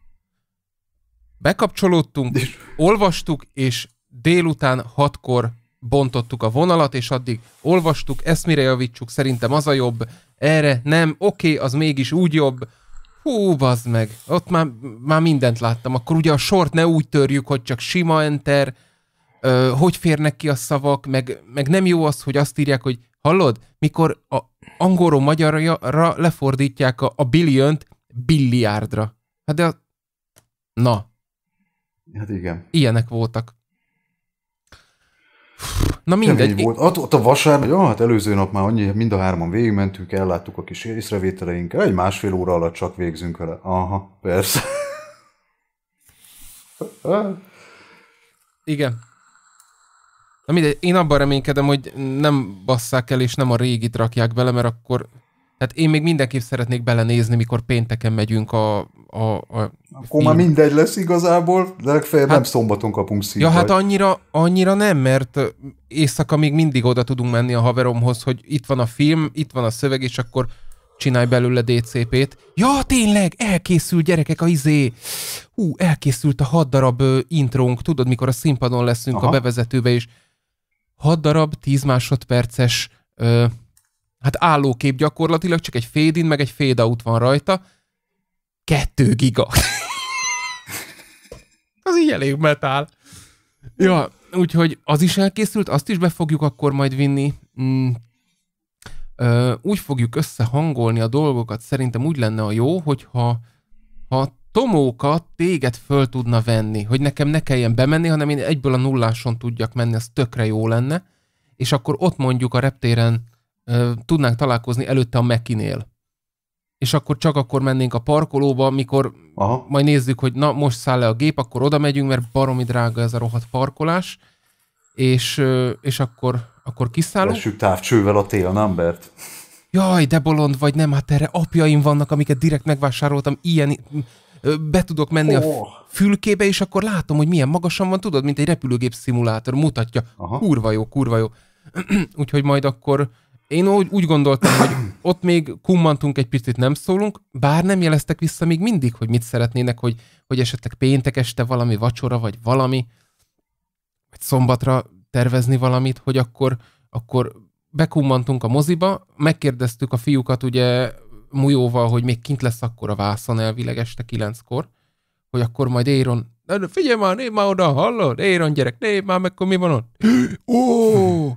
bekapcsolódtunk, és... olvastuk, és délután hatkor bontottuk a vonalat, és addig olvastuk, ezt mire javítsuk, szerintem az a jobb, erre nem, oké, okay, az mégis úgy jobb, hú, bazd meg, ott már, már mindent láttam, akkor ugye a sort ne úgy törjük, hogy csak sima enter, ö, hogy férnek ki a szavak, meg, meg nem jó az, hogy azt írják, hogy hallod, mikor a angolról magyarra lefordítják a, a billiont billiárdra. Hát de a... Na. Hát igen. Ilyenek voltak. Na mindegy. volt.
Ott, ott a vasárnap, ja, hát előző nap már annyi, mind a hárman végigmentünk, elláttuk a kis észrevételeinkkel, egy másfél óra alatt csak végzünk vele. Aha,
persze. Igen. Na mindegy, én abban reménykedem, hogy nem basszák el, és nem a régit rakják bele, mert akkor... Tehát én még mindenképp szeretnék belenézni, mikor pénteken megyünk
a, a, a Akkor film. már mindegy lesz igazából, de legfeljebb hát, nem szombaton kapunk szívet. Ja, hát
annyira, annyira nem, mert éjszaka még mindig oda tudunk menni a haveromhoz, hogy itt van a film, itt van a szöveg, és akkor csinálj belőle DCP-t. Ja, tényleg, elkészült gyerekek a izé. Hú, elkészült a hat darab ö, intrónk, tudod, mikor a színpadon leszünk Aha. a bevezetőbe, és 6 darab 10 másodperces ö, hát állókép gyakorlatilag, csak egy fade in, meg egy fade out van rajta. 2 giga. az így elég metál. Ja, úgyhogy az is elkészült, azt is be fogjuk akkor majd vinni. Mm. Ö, úgy fogjuk összehangolni a dolgokat, szerintem úgy lenne a jó, hogyha ha Tomóka téged föl tudna venni, hogy nekem ne kelljen bemenni, hanem én egyből a nulláson tudjak menni, az tökre jó lenne, és akkor ott mondjuk a reptéren ö, tudnánk találkozni előtte a Mekinél. És akkor csak akkor mennénk a parkolóba, mikor Aha. majd nézzük, hogy na, most száll le a gép, akkor oda megyünk, mert baromi drága ez a rohadt parkolás, és, ö, és akkor, akkor kiszállunk.
Vessük távcsővel a télnembert
jaj, de bolond vagy nem, hát erre apjaim vannak, amiket direkt megvásároltam, ilyen be tudok menni oh. a fülkébe, és akkor látom, hogy milyen magasan van, tudod, mint egy repülőgép szimulátor, mutatja. Aha. Kurva jó, kurva jó. Úgyhogy majd akkor én úgy, úgy gondoltam, hogy ott még kummantunk egy picit, nem szólunk, bár nem jeleztek vissza még mindig, hogy mit szeretnének, hogy, hogy esetleg péntek este valami vacsora, vagy valami, vagy szombatra tervezni valamit, hogy akkor, akkor bekummantunk a moziba, megkérdeztük a fiúkat, ugye mújóval, hogy még kint lesz akkor a vászon elvileg este kilenckor, hogy akkor majd Éron, de figyelj már, nézd már oda, hallod? Éron gyerek, nézd már meg, mi van ott. Ó!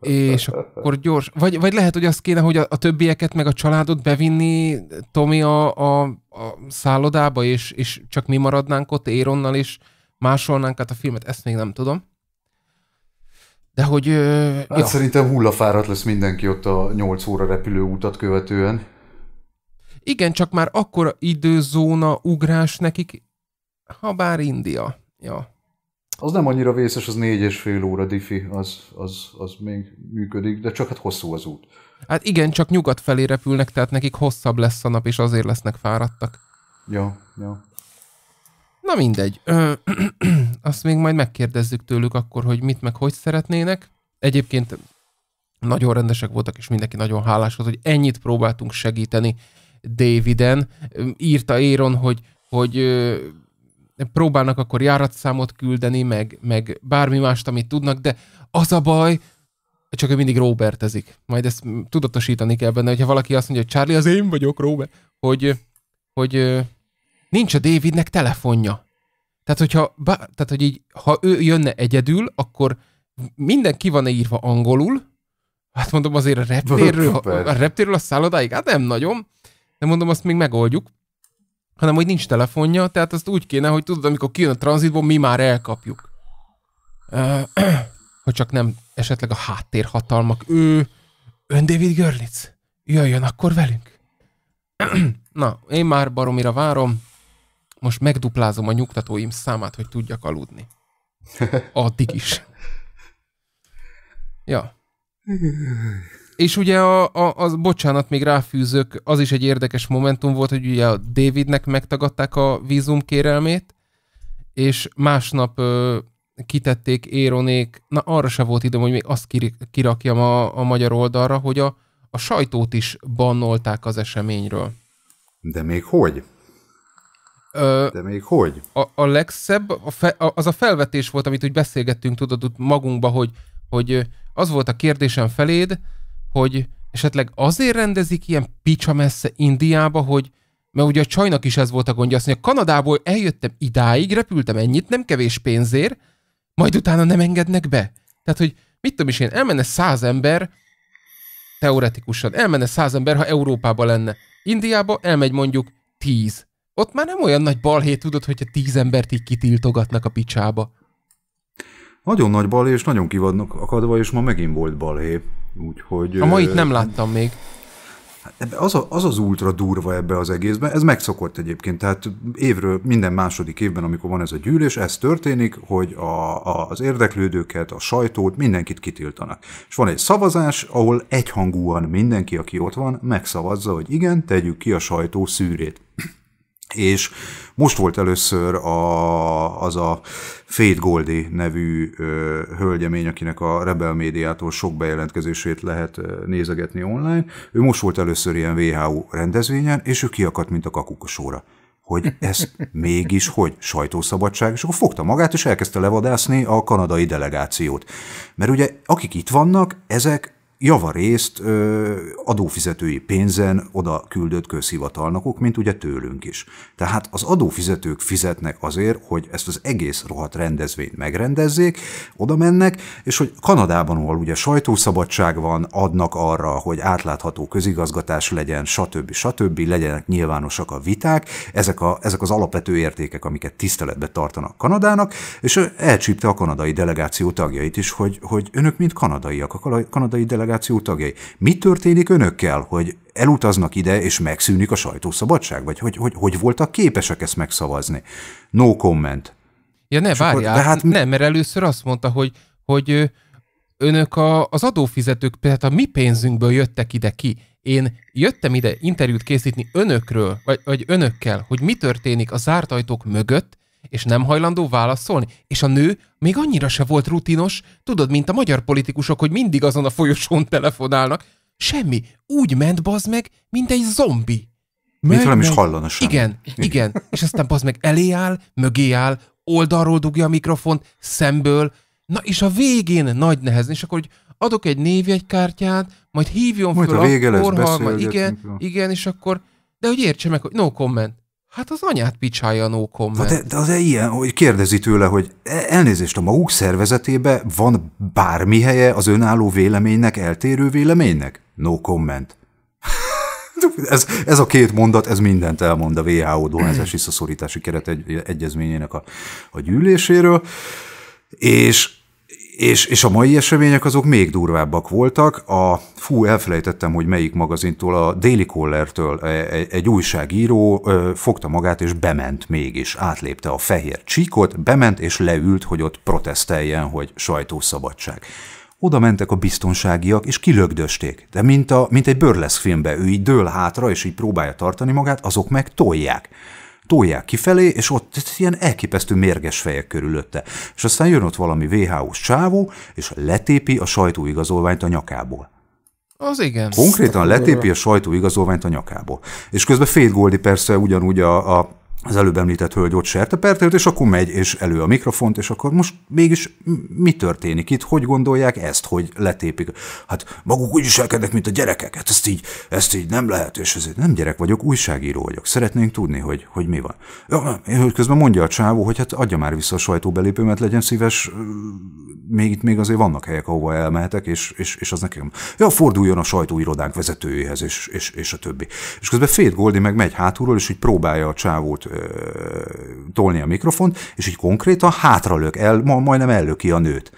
És akkor gyors, vagy, vagy lehet, hogy azt kéne, hogy a, a többieket meg a családot bevinni Tomi a, a, a szállodába, és, és csak mi maradnánk ott Éronnal, és másolnánk át a filmet, ezt még nem tudom. De hogy... Hát ja.
szerintem hullafáradt lesz mindenki ott a 8 óra repülőutat követően.
Igen, csak már akkora időzóna ugrás nekik, ha bár India. Ja. Az
nem annyira vészes, az négy és fél óra diffi, az, az, az még működik, de csak hát hosszú
az út. Hát igen, csak nyugat felé repülnek, tehát nekik hosszabb lesz a nap, és azért lesznek fáradtak. Ja, ja. Na mindegy. Ö, azt még majd megkérdezzük tőlük akkor, hogy mit meg hogy szeretnének. Egyébként nagyon rendesek voltak, és mindenki nagyon hálás volt, hogy ennyit próbáltunk segíteni. Daviden, írta Éron, hogy, hogy próbálnak akkor járatszámot küldeni, meg, meg bármi mást, amit tudnak, de az a baj, csak ő mindig Robertezik. Majd ezt tudatosítani kell benne, hogyha valaki azt mondja, hogy Charlie, az én vagyok Robert, hogy, hogy nincs a Davidnek telefonja. Tehát, hogyha, bá, tehát, hogy így, ha ő jönne egyedül, akkor minden ki van írva angolul, hát mondom azért a reptérről, a, a reptérről a szállodáig, hát nem nagyon, de mondom, azt még megoldjuk, hanem hogy nincs telefonja, tehát azt úgy kéne, hogy tudod, amikor kijön a tranzitból, mi már elkapjuk. hogy csak nem esetleg a háttérhatalmak. Ő, ön David Görlitz, jöjjön akkor velünk. Na, én már baromira várom, most megduplázom a nyugtatóim számát, hogy tudjak aludni. Addig is. Ja és ugye a, a, az, bocsánat, még ráfűzök, az is egy érdekes momentum volt, hogy ugye a Davidnek megtagadták a vízum kérelmét, és másnap ö, kitették Éronék, na arra se volt időm, hogy még azt kirakjam a, a magyar oldalra, hogy a, a sajtót is bannolták az eseményről.
De még hogy?
Ö, De még hogy? A, a legszebb, a fe, a, az a felvetés volt, amit úgy beszélgettünk, tudod, magunkba, hogy, hogy az volt a kérdésem feléd, hogy esetleg azért rendezik ilyen picsa messze Indiába, hogy mert ugye a csajnak is ez volt a gondja, azt mondja, Kanadából eljöttem idáig, repültem ennyit, nem kevés pénzért, majd utána nem engednek be. Tehát, hogy mit tudom is én, elmenne száz ember, teoretikusan, elmenne száz ember, ha Európába lenne. Indiába elmegy mondjuk tíz. Ott már nem olyan nagy balhé, tudod, hogyha tíz embert így kitiltogatnak a picsába.
Nagyon nagy balé és nagyon kivadnak akadva, és ma megint volt balhé. Úgyhogy, a mait nem láttam még. Az, a, az az ultra durva ebbe az egészben, ez megszokott egyébként, tehát évről, minden második évben, amikor van ez a gyűlés, ez történik, hogy a, a, az érdeklődőket, a sajtót, mindenkit kitiltanak. És van egy szavazás, ahol egyhangúan mindenki, aki ott van, megszavazza, hogy igen, tegyük ki a sajtó szűrét és most volt először a, az a Fate Goldie nevű ö, hölgyemény, akinek a Rebel médiától sok bejelentkezését lehet ö, nézegetni online. Ő most volt először ilyen WHO rendezvényen, és ő kiakadt, mint a kakukosóra hogy ez mégis hogy sajtószabadság, és akkor fogta magát, és elkezdte levadászni a kanadai delegációt. Mert ugye, akik itt vannak, ezek javarészt ö, adófizetői pénzen oda küldött közhivatalnokok, mint ugye tőlünk is. Tehát az adófizetők fizetnek azért, hogy ezt az egész rohadt rendezvényt megrendezzék, oda mennek, és hogy Kanadában, ahol ugye sajtószabadság van, adnak arra, hogy átlátható közigazgatás legyen, stb. stb. legyenek nyilvánosak a viták, ezek, a, ezek az alapvető értékek, amiket tiszteletbe tartanak Kanadának, és elcsípte a kanadai delegáció tagjait is, hogy, hogy önök mint kanadaiak, a kanadai delegáció delegáció tagjai. Mi történik önökkel, hogy elutaznak ide, és megszűnik a sajtószabadság? Vagy hogy, hogy, hogy voltak képesek ezt megszavazni? No comment.
Ja ne, várjál, hát... nem, mert először azt mondta, hogy, hogy önök a, az adófizetők, tehát a mi pénzünkből jöttek ide ki. Én jöttem ide interjút készíteni önökről, vagy, vagy önökkel, hogy mi történik a zárt ajtók mögött, és nem hajlandó válaszolni. És a nő még annyira se volt rutinos, tudod, mint a magyar politikusok, hogy mindig azon a folyosón telefonálnak. Semmi. Úgy ment bazd meg, mint egy zombi.
Mint nem is hallana semmi. Igen, igen.
és aztán bazd meg elé áll, mögé áll, oldalról dugja a mikrofont, szemből. Na és a végén nagy nehezen, és akkor, hogy adok egy névjegykártyát, majd hívjon majd föl a vége akkor, ha, igen, igen, és akkor, de hogy értse meg, hogy no comment. Hát az anyát picsálja no comment. De,
de az -e ilyen, hogy kérdezi tőle, hogy e- elnézést a maguk szervezetébe van bármi helye az önálló véleménynek, eltérő véleménynek? No comment. ez, ez a két mondat, ez mindent elmond a WHO dolgozás visszaszorítási keret egy, egyezményének a, a gyűléséről, és és, és a mai események azok még durvábbak voltak. A, fú, elfelejtettem, hogy melyik magazintól, a Daily Caller-től e, e, egy újságíró fogta magát és bement mégis. Átlépte a fehér csíkot, bement és leült, hogy ott protesteljen, hogy sajtószabadság. Oda mentek a biztonságiak, és kilögdösték. De mint, a, mint egy burleszk filmbe, ő így dől hátra, és így próbálja tartani magát, azok meg tolják tolják kifelé, és ott ilyen elképesztő mérges fejek körülötte. És aztán jön ott valami WHO-s csávó, és letépi a sajtóigazolványt a nyakából.
Az
igen. Konkrétan letépi a
sajtóigazolványt a nyakából. És közben Fade Goldi persze ugyanúgy a, a az előbb említett hölgy ott sertepertőt, és akkor megy, és elő a mikrofont, és akkor most mégis mi történik itt, hogy gondolják ezt, hogy letépik? Hát maguk úgy viselkednek, mint a gyerekek, hát ezt így, ezt így nem lehet, és ezért nem gyerek vagyok, újságíró vagyok, szeretnénk tudni, hogy, hogy mi van. Ja, hogy közben mondja a csávó, hogy hát adja már vissza a sajtóbelépőmet, legyen szíves, még itt még azért vannak helyek, ahova elmehetek, és, és, és az nekem, ja, forduljon a sajtóirodánk vezetőjéhez, és, és, és a többi. És közben Fét Goldi meg megy hátulról, és így próbálja a csávót tolni a mikrofont, és így konkrétan hátralök el, majdnem ellöki a nőt.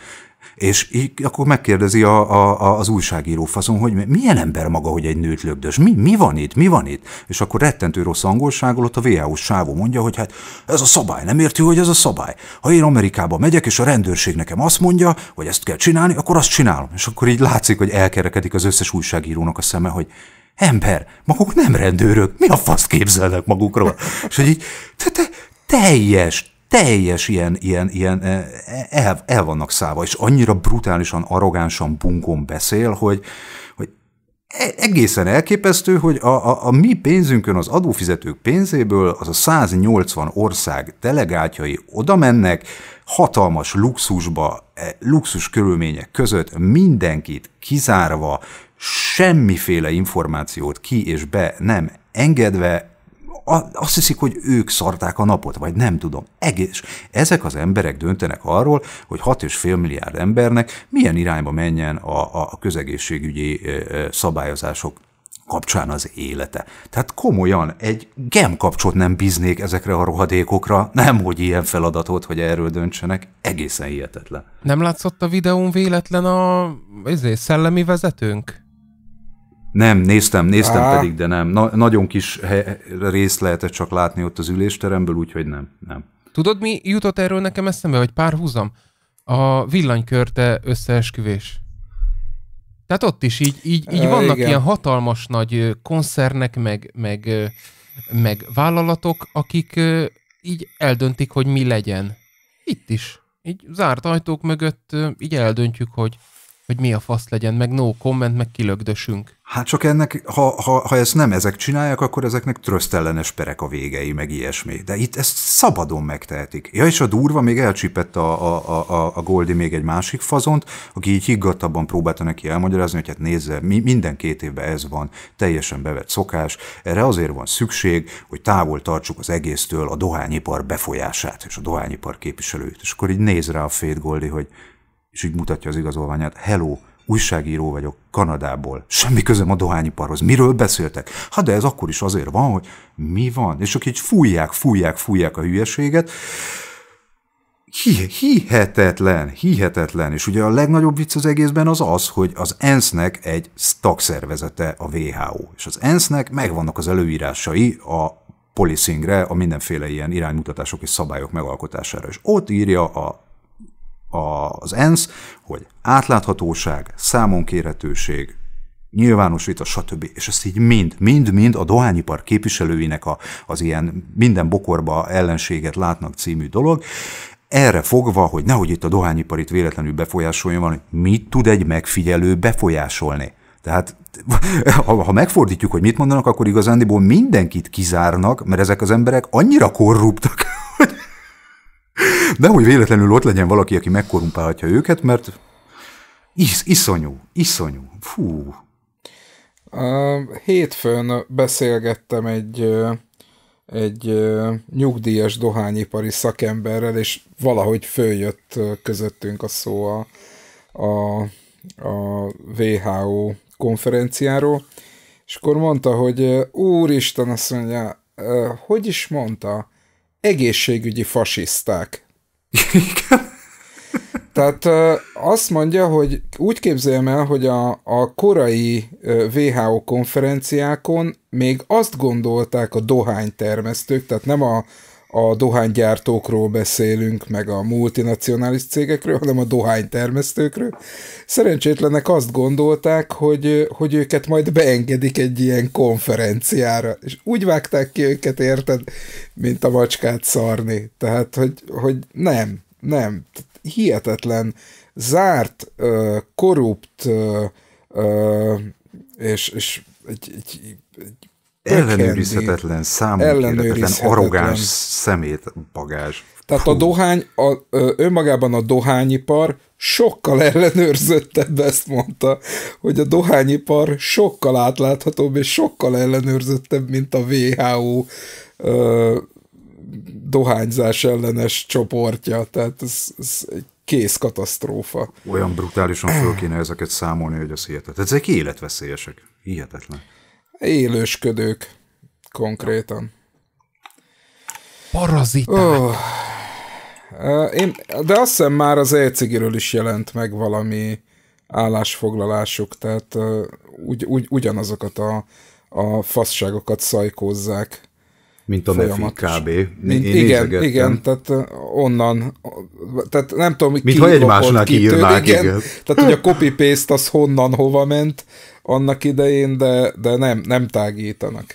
És így akkor megkérdezi a, a, a, az újságíró faszon, hogy milyen ember maga, hogy egy nőt lögdös, mi, mi van itt, mi van itt? És akkor rettentő rossz angolságol ott a WHO sávó mondja, hogy hát ez a szabály, nem érti, hogy ez a szabály. Ha én Amerikába megyek, és a rendőrség nekem azt mondja, hogy ezt kell csinálni, akkor azt csinálom. És akkor így látszik, hogy elkerekedik az összes újságírónak a szeme, hogy ember, maguk nem rendőrök, mi a fasz képzelnek magukról? És hogy így, te, te, teljes, teljes ilyen, ilyen, ilyen e, el, el vannak száva, és annyira brutálisan, arrogánsan bunkon beszél, hogy, hogy e, egészen elképesztő, hogy a, a, a mi pénzünkön, az adófizetők pénzéből az a 180 ország delegátjai oda mennek, hatalmas luxusba, e, luxus körülmények között mindenkit kizárva, semmiféle információt ki és be nem engedve, azt hiszik, hogy ők szarták a napot, vagy nem tudom. Egész. Ezek az emberek döntenek arról, hogy 6,5 milliárd embernek milyen irányba menjen a, a közegészségügyi szabályozások kapcsán az élete. Tehát komolyan egy gem kapcsot nem bíznék ezekre a rohadékokra, nem hogy ilyen feladatot, hogy erről döntsenek, egészen hihetetlen.
Nem látszott a videón véletlen a ezért, szellemi vezetőnk?
Nem, néztem, néztem Á. pedig, de nem. Na, nagyon kis hely, részt lehetett csak látni ott az ülésteremből, úgyhogy nem, nem.
Tudod, mi jutott erről nekem eszembe, vagy pár húzam? A villanykörte összeesküvés. Tehát ott is így, így, így e, vannak igen. ilyen hatalmas nagy koncernek, meg, meg, meg vállalatok, akik így eldöntik, hogy mi legyen. Itt is. Így zárt ajtók mögött így eldöntjük, hogy hogy mi a fasz legyen, meg no comment, meg kilögdösünk.
Hát csak ennek, ha, ha, ha ezt nem ezek csinálják, akkor ezeknek trösztellenes perek a végei, meg ilyesmi. De itt ezt szabadon megtehetik. Ja, és a durva még elcsípett a, a, a, a Goldi még egy másik fazont, aki így higgadtabban próbálta neki elmagyarázni, hogy hát nézze, mi, minden két évben ez van, teljesen bevett szokás, erre azért van szükség, hogy távol tartsuk az egésztől a dohányipar befolyását, és a dohányipar képviselőit. És akkor így néz rá a Fét Goldi, hogy és így mutatja az igazolványát. Hello, újságíró vagyok, Kanadából. Semmi közöm a dohányiparhoz. Miről beszéltek? Hát de ez akkor is azért van, hogy mi van? És csak így fújják, fújják, fújják a hülyeséget. Hihetetlen, hihetetlen. És ugye a legnagyobb vicc az egészben az az, hogy az ENSZ-nek egy szervezete a WHO. És az ENSZ-nek megvannak az előírásai a policingre, a mindenféle ilyen iránymutatások és szabályok megalkotására. És ott írja a az ENSZ, hogy átláthatóság, számonkérhetőség, nyilvános vita, stb. És ezt így mind, mind, mind a dohányipar képviselőinek a, az ilyen minden bokorba ellenséget látnak című dolog, erre fogva, hogy nehogy itt a dohányipar itt véletlenül befolyásoljon van, mit tud egy megfigyelő befolyásolni? Tehát ha, ha megfordítjuk, hogy mit mondanak, akkor igazándiból mindenkit kizárnak, mert ezek az emberek annyira korruptak, hogy de hogy véletlenül ott legyen valaki, aki megkorumpálhatja őket, mert is, iszonyú, iszonyú, fú.
Hétfőn beszélgettem egy, egy nyugdíjas dohányipari szakemberrel, és valahogy följött közöttünk a szó a, a, a WHO konferenciáról, és akkor mondta, hogy úristen, azt mondja, hogy is mondta, egészségügyi fasiszták. Igen. Tehát azt mondja, hogy úgy képzeljem el, hogy a, a korai WHO konferenciákon még azt gondolták a dohánytermesztők, tehát nem a a dohánygyártókról beszélünk, meg a multinacionális cégekről, hanem a dohánytermesztőkről. Szerencsétlenek azt gondolták, hogy, hogy őket majd beengedik egy ilyen konferenciára, és úgy vágták ki őket, érted, mint a macskát szarni. Tehát, hogy, hogy nem, nem, hihetetlen, zárt, korrupt, és, és egy, egy, egy ellenőrizhetetlen, ellenőrizhetetlen, arrogáns szemét bagás. Tehát Puh. a dohány, a, önmagában a dohányipar sokkal ellenőrzöttebb, ezt mondta, hogy a dohányipar sokkal átláthatóbb és sokkal ellenőrzöttebb, mint a WHO ö, dohányzás ellenes csoportja. Tehát ez, ez egy kész katasztrófa. Olyan brutálisan
föl kéne ezeket számolni, hogy az hihetetlen. Ezek
életveszélyesek. Hihetetlen élősködők konkrétan. Paraziták. Oh. Én, de azt hiszem már az ECG-ről is jelent meg valami állásfoglalásuk, tehát ugy, ugy, ugyanazokat a, a faszságokat szajkózzák. Mint a Mefi kb. Mint, én igen, igen, tehát onnan, tehát nem tudom, Mint ki ha egymásnak kitől, írnák, igen. igen. Tehát, hogy a copy-paste az honnan hova ment annak idején, de, de nem, nem tágítanak.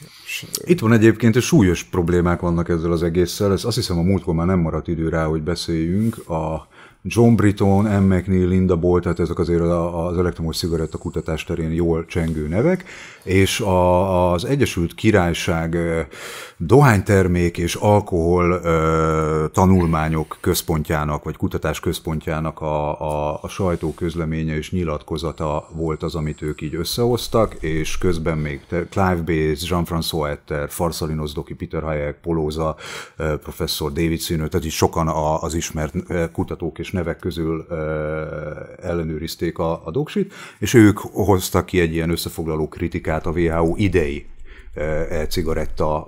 Itt van egyébként, és súlyos problémák vannak ezzel az egésszel, ezt azt hiszem a múltkor már nem maradt idő rá, hogy beszéljünk, a John Britton, M. McNeil, Linda Bolt, tehát ezek azért az elektromos cigaretta kutatás terén jól csengő nevek, és a, az Egyesült Királyság dohánytermék és alkohol ö, tanulmányok központjának, vagy kutatás központjának a, a, a sajtó közleménye és nyilatkozata volt az, amit ők így összehoztak, és közben még Clive Bates, Jean-François Etter, Farsalinos Doki, Peter Hayek, Polóza, professzor David Színő, tehát így sokan az ismert kutatók és ismerős nevek közül ellenőrizték a, a doksit, és ők hoztak ki egy ilyen összefoglaló kritikát a WHO idei e-cigaretta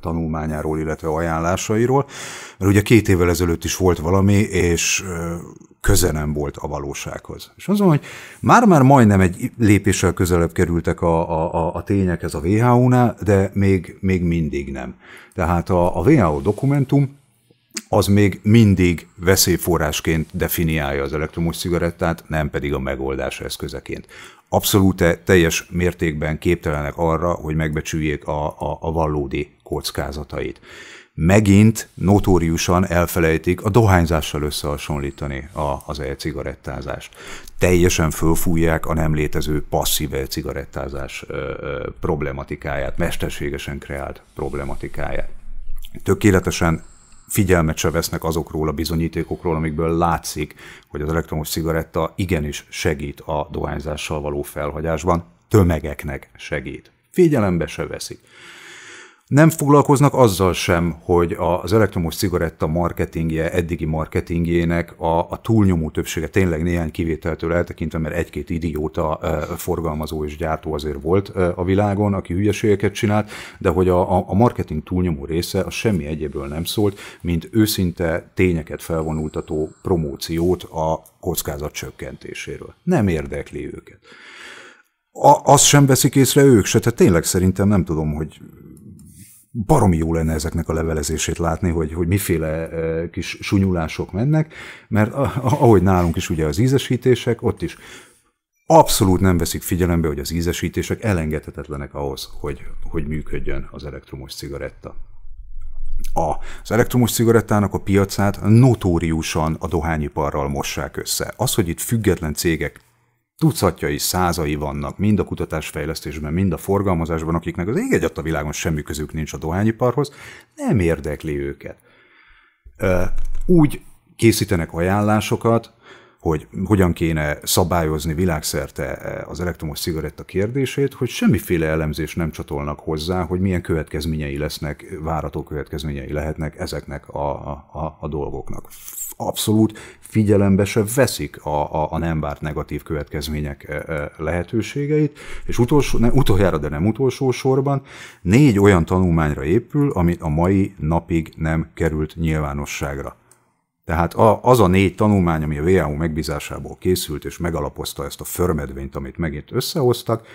tanulmányáról, illetve ajánlásairól. Mert ugye két évvel ezelőtt is volt valami, és köze nem volt a valósághoz. És azon, hogy már-már majdnem egy lépéssel közelebb kerültek a, a, a tényekhez a WHO-nál, de még, még mindig nem. Tehát a, a WHO dokumentum az még mindig veszélyforrásként definiálja az elektromos cigarettát, nem pedig a megoldás eszközeként. Abszolút teljes mértékben képtelenek arra, hogy megbecsüljék a, a, a valódi kockázatait. Megint notóriusan elfelejtik a dohányzással összehasonlítani a, az e-cigarettázást. Teljesen fölfújják a nem létező passzív e-cigarettázás problematikáját, mesterségesen kreált problematikáját. Tökéletesen figyelmet se vesznek azokról a bizonyítékokról, amikből látszik, hogy az elektromos cigaretta igenis segít a dohányzással való felhagyásban, tömegeknek segít. Figyelembe se veszik nem foglalkoznak azzal sem, hogy az elektromos cigaretta marketingje, eddigi marketingjének a, a túlnyomó többsége, tényleg néhány kivételtől eltekintve, mert egy-két idióta e, forgalmazó és gyártó azért volt e, a világon, aki hülyeségeket csinált, de hogy a, a, a marketing túlnyomó része az semmi egyéből nem szólt, mint őszinte tényeket felvonultató promóciót a kockázat csökkentéséről. Nem érdekli őket. A, azt sem veszik észre ők se, tehát tényleg szerintem nem tudom, hogy baromi jó lenne ezeknek a levelezését látni, hogy, hogy miféle eh, kis sunyulások mennek, mert ahogy nálunk is ugye az ízesítések, ott is abszolút nem veszik figyelembe, hogy az ízesítések elengedhetetlenek ahhoz, hogy, hogy működjön az elektromos cigaretta. A, az elektromos cigarettának a piacát notóriusan a dohányiparral mossák össze. Az, hogy itt független cégek tucatjai, százai vannak, mind a kutatásfejlesztésben, mind a forgalmazásban, akiknek az ég a világon semmi közük nincs a dohányiparhoz, nem érdekli őket. Úgy készítenek ajánlásokat, hogy hogyan kéne szabályozni világszerte az elektromos cigaretta kérdését, hogy semmiféle elemzés nem csatolnak hozzá, hogy milyen következményei lesznek, várató következményei lehetnek ezeknek a, a, a dolgoknak abszolút figyelembe se veszik a, a, a nem várt negatív következmények e, e, lehetőségeit, és utolsó, ne, utoljára, de nem utolsó sorban négy olyan tanulmányra épül, amit a mai napig nem került nyilvánosságra. Tehát a, az a négy tanulmány, ami a WHO megbízásából készült, és megalapozta ezt a förmedvényt, amit megint összehoztak,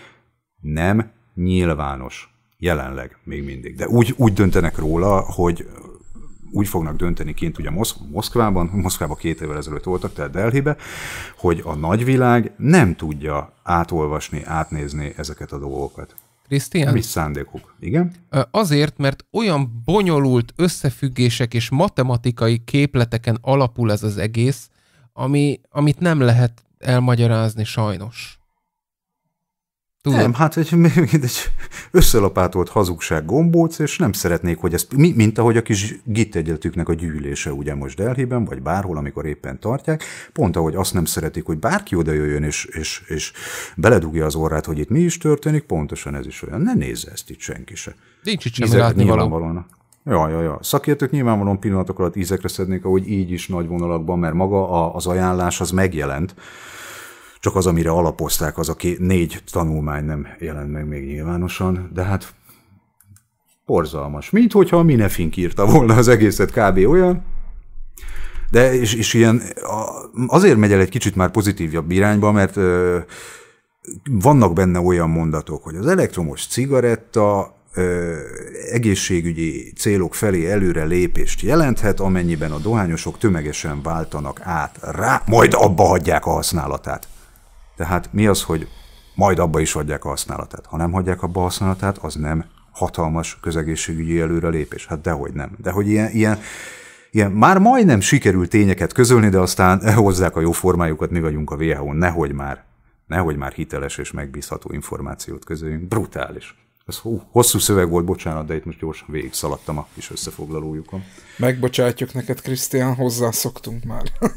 nem nyilvános jelenleg még mindig. De úgy, úgy döntenek róla, hogy úgy fognak dönteni kint ugye Mosz- Moszkvában, Moszkvában két évvel ezelőtt voltak, tehát Delhibe, hogy a nagyvilág nem tudja átolvasni, átnézni ezeket a dolgokat.
Krisztián? Mi szándékuk, igen? Azért, mert olyan bonyolult összefüggések és matematikai képleteken alapul ez az egész, ami, amit nem lehet elmagyarázni sajnos. Tudom.
Nem, hát egy, egy összelapátolt hazugság gombóc, és nem szeretnék, hogy ez, mint ahogy a kis git egyetüknek a gyűlése ugye most Delhiben, vagy bárhol, amikor éppen tartják, pont ahogy azt nem szeretik, hogy bárki oda jöjjön, és, és, és beledugja az orrát, hogy itt mi is történik, pontosan ez is olyan. Ne nézze ezt itt senki se.
Nincs itt semmi látni való.
Ja, ja, ja. Szakértők nyilvánvalóan pillanatok alatt ízekre szednék, ahogy így is nagy vonalakban, mert maga a, az ajánlás az megjelent csak az, amire alapozták, az a két, négy tanulmány nem jelent meg még nyilvánosan, de hát borzalmas. Mint hogyha a Minefink írta volna az egészet, kb. olyan. De és, és ilyen, azért megy el egy kicsit már pozitívabb irányba, mert ö, vannak benne olyan mondatok, hogy az elektromos cigaretta ö, egészségügyi célok felé előre lépést jelenthet, amennyiben a dohányosok tömegesen váltanak át rá, majd abba hagyják a használatát. Tehát mi az, hogy majd abba is hagyják a használatát. Ha nem hagyják abba a használatát, az nem hatalmas közegészségügyi előrelépés. Hát dehogy nem. De hogy ilyen, ilyen, ilyen már majdnem sikerült tényeket közölni, de aztán hozzák a jó formájukat, mi vagyunk a WHO-n, nehogy már, nehogy már hiteles és megbízható információt közöljünk. Brutális. Ez hú, hosszú szöveg volt, bocsánat, de itt most gyorsan végig szaladtam a kis
összefoglalójukon. Megbocsátjuk neked, Krisztián, hozzászoktunk már.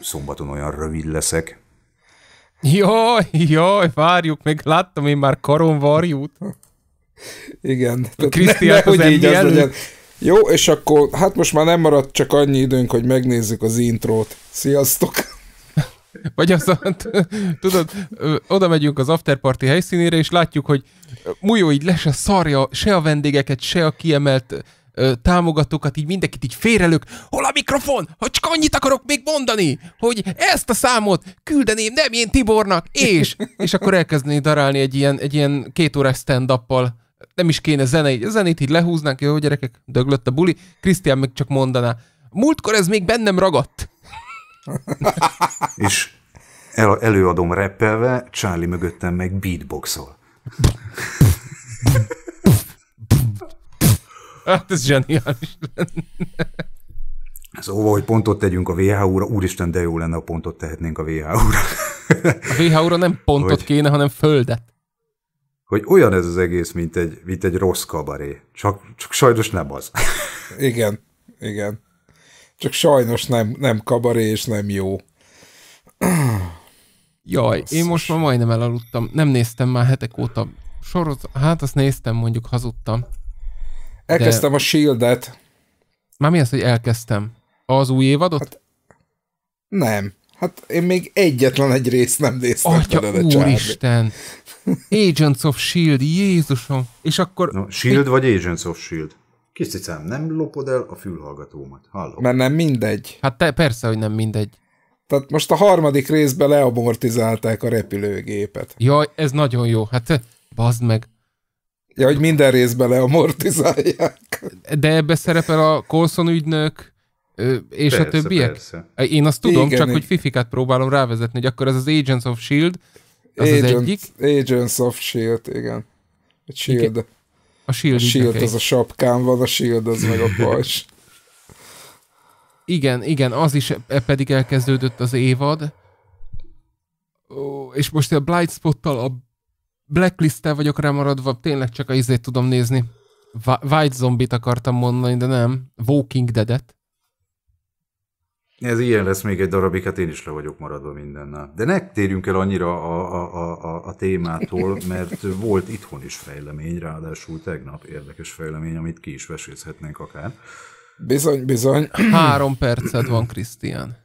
Szombaton olyan rövid leszek,
Jaj, jaj, várjuk, még
láttam én már karonvarjút. Igen. Krisztián az így az legyen.
Jó, és akkor, hát most már nem maradt csak annyi időnk, hogy megnézzük az intrót. Sziasztok!
Vagy azt, tudod, oda megyünk az afterparty helyszínére, és látjuk, hogy Mujó így lesz a szarja se a vendégeket, se a kiemelt ö, támogatókat, így mindenkit így félrelök, hol a mikrofon, hogy csak annyit akarok még mondani, hogy ezt a számot küldeném nem én Tibornak, és, és akkor elkezdeni darálni egy ilyen, egy ilyen két órás stand nem is kéne zenei, a zenét így lehúznánk, jó gyerekek, döglött a buli, Krisztián meg csak mondaná, múltkor ez még bennem ragadt.
és el, előadom rappelve, Charlie mögöttem meg
beatboxol. Hát ez zseniális lenne.
Szóval, hogy pontot tegyünk a WHO-ra, úristen, de jó lenne, a pontot tehetnénk a WHO-ra.
a WHO-ra nem pontot hogy, kéne, hanem földet.
Hogy olyan ez az egész, mint egy, mint egy rossz kabaré. Csak, csak sajnos nem
az. igen, igen. Csak sajnos nem, nem kabaré, és nem jó.
Jaj, Basszus. én most már majdnem elaludtam. Nem néztem már hetek óta sorozat. Hát azt néztem, mondjuk hazudtam. Elkezdtem de...
a Shield-et.
Már mi az, hogy elkezdtem? Az új évadot? Hát,
nem. Hát én még egyetlen egy részt nem néztem. Atya úristen!
Agents of S.H.I.E.L.D. Jézusom! És akkor... No, S.H.I.E.L.D. vagy
Agents of S.H.I.E.L.D.?
Kis cicám, nem lopod el a fülhallgatómat.
Hallom. Mert nem mindegy. Hát te, persze, hogy nem mindegy. Tehát most a harmadik részben leamortizálták a repülőgépet.
Jaj, ez nagyon jó. Hát bazd meg.
Ja, hogy minden részbe leamortizálják.
De ebbe szerepel a Colson ügynök, és persze, a többiek? Persze. Én azt tudom, Igen, csak így. hogy fifikát próbálom rávezetni, hogy akkor ez az Agents of S.H.I.E.L.D., az Agent, az egyik.
Agents of S.H.I.E.L.D., igen. E a S.H.I.E.L.D. Igen. A S.H.I.E.L.D. A S.H.I.E.L.D. az a sapkán van, a S.H.I.E.L.D. az meg a pajzs.
Igen, igen, az is e pedig elkezdődött az évad. Ó, és most a Blight tal a blacklist vagyok remaradva, tényleg csak a izét tudom nézni. White Zombie-t akartam mondani, de nem. Walking Dead-et.
Ez ilyen lesz még egy darabig, hát én is le vagyok maradva mindennel. De ne térjünk el annyira a, a, a, a témától, mert volt itthon is fejlemény, ráadásul tegnap érdekes fejlemény, amit ki is vesézhetnénk
akár. Bizony, bizony. Három percet van, Krisztián.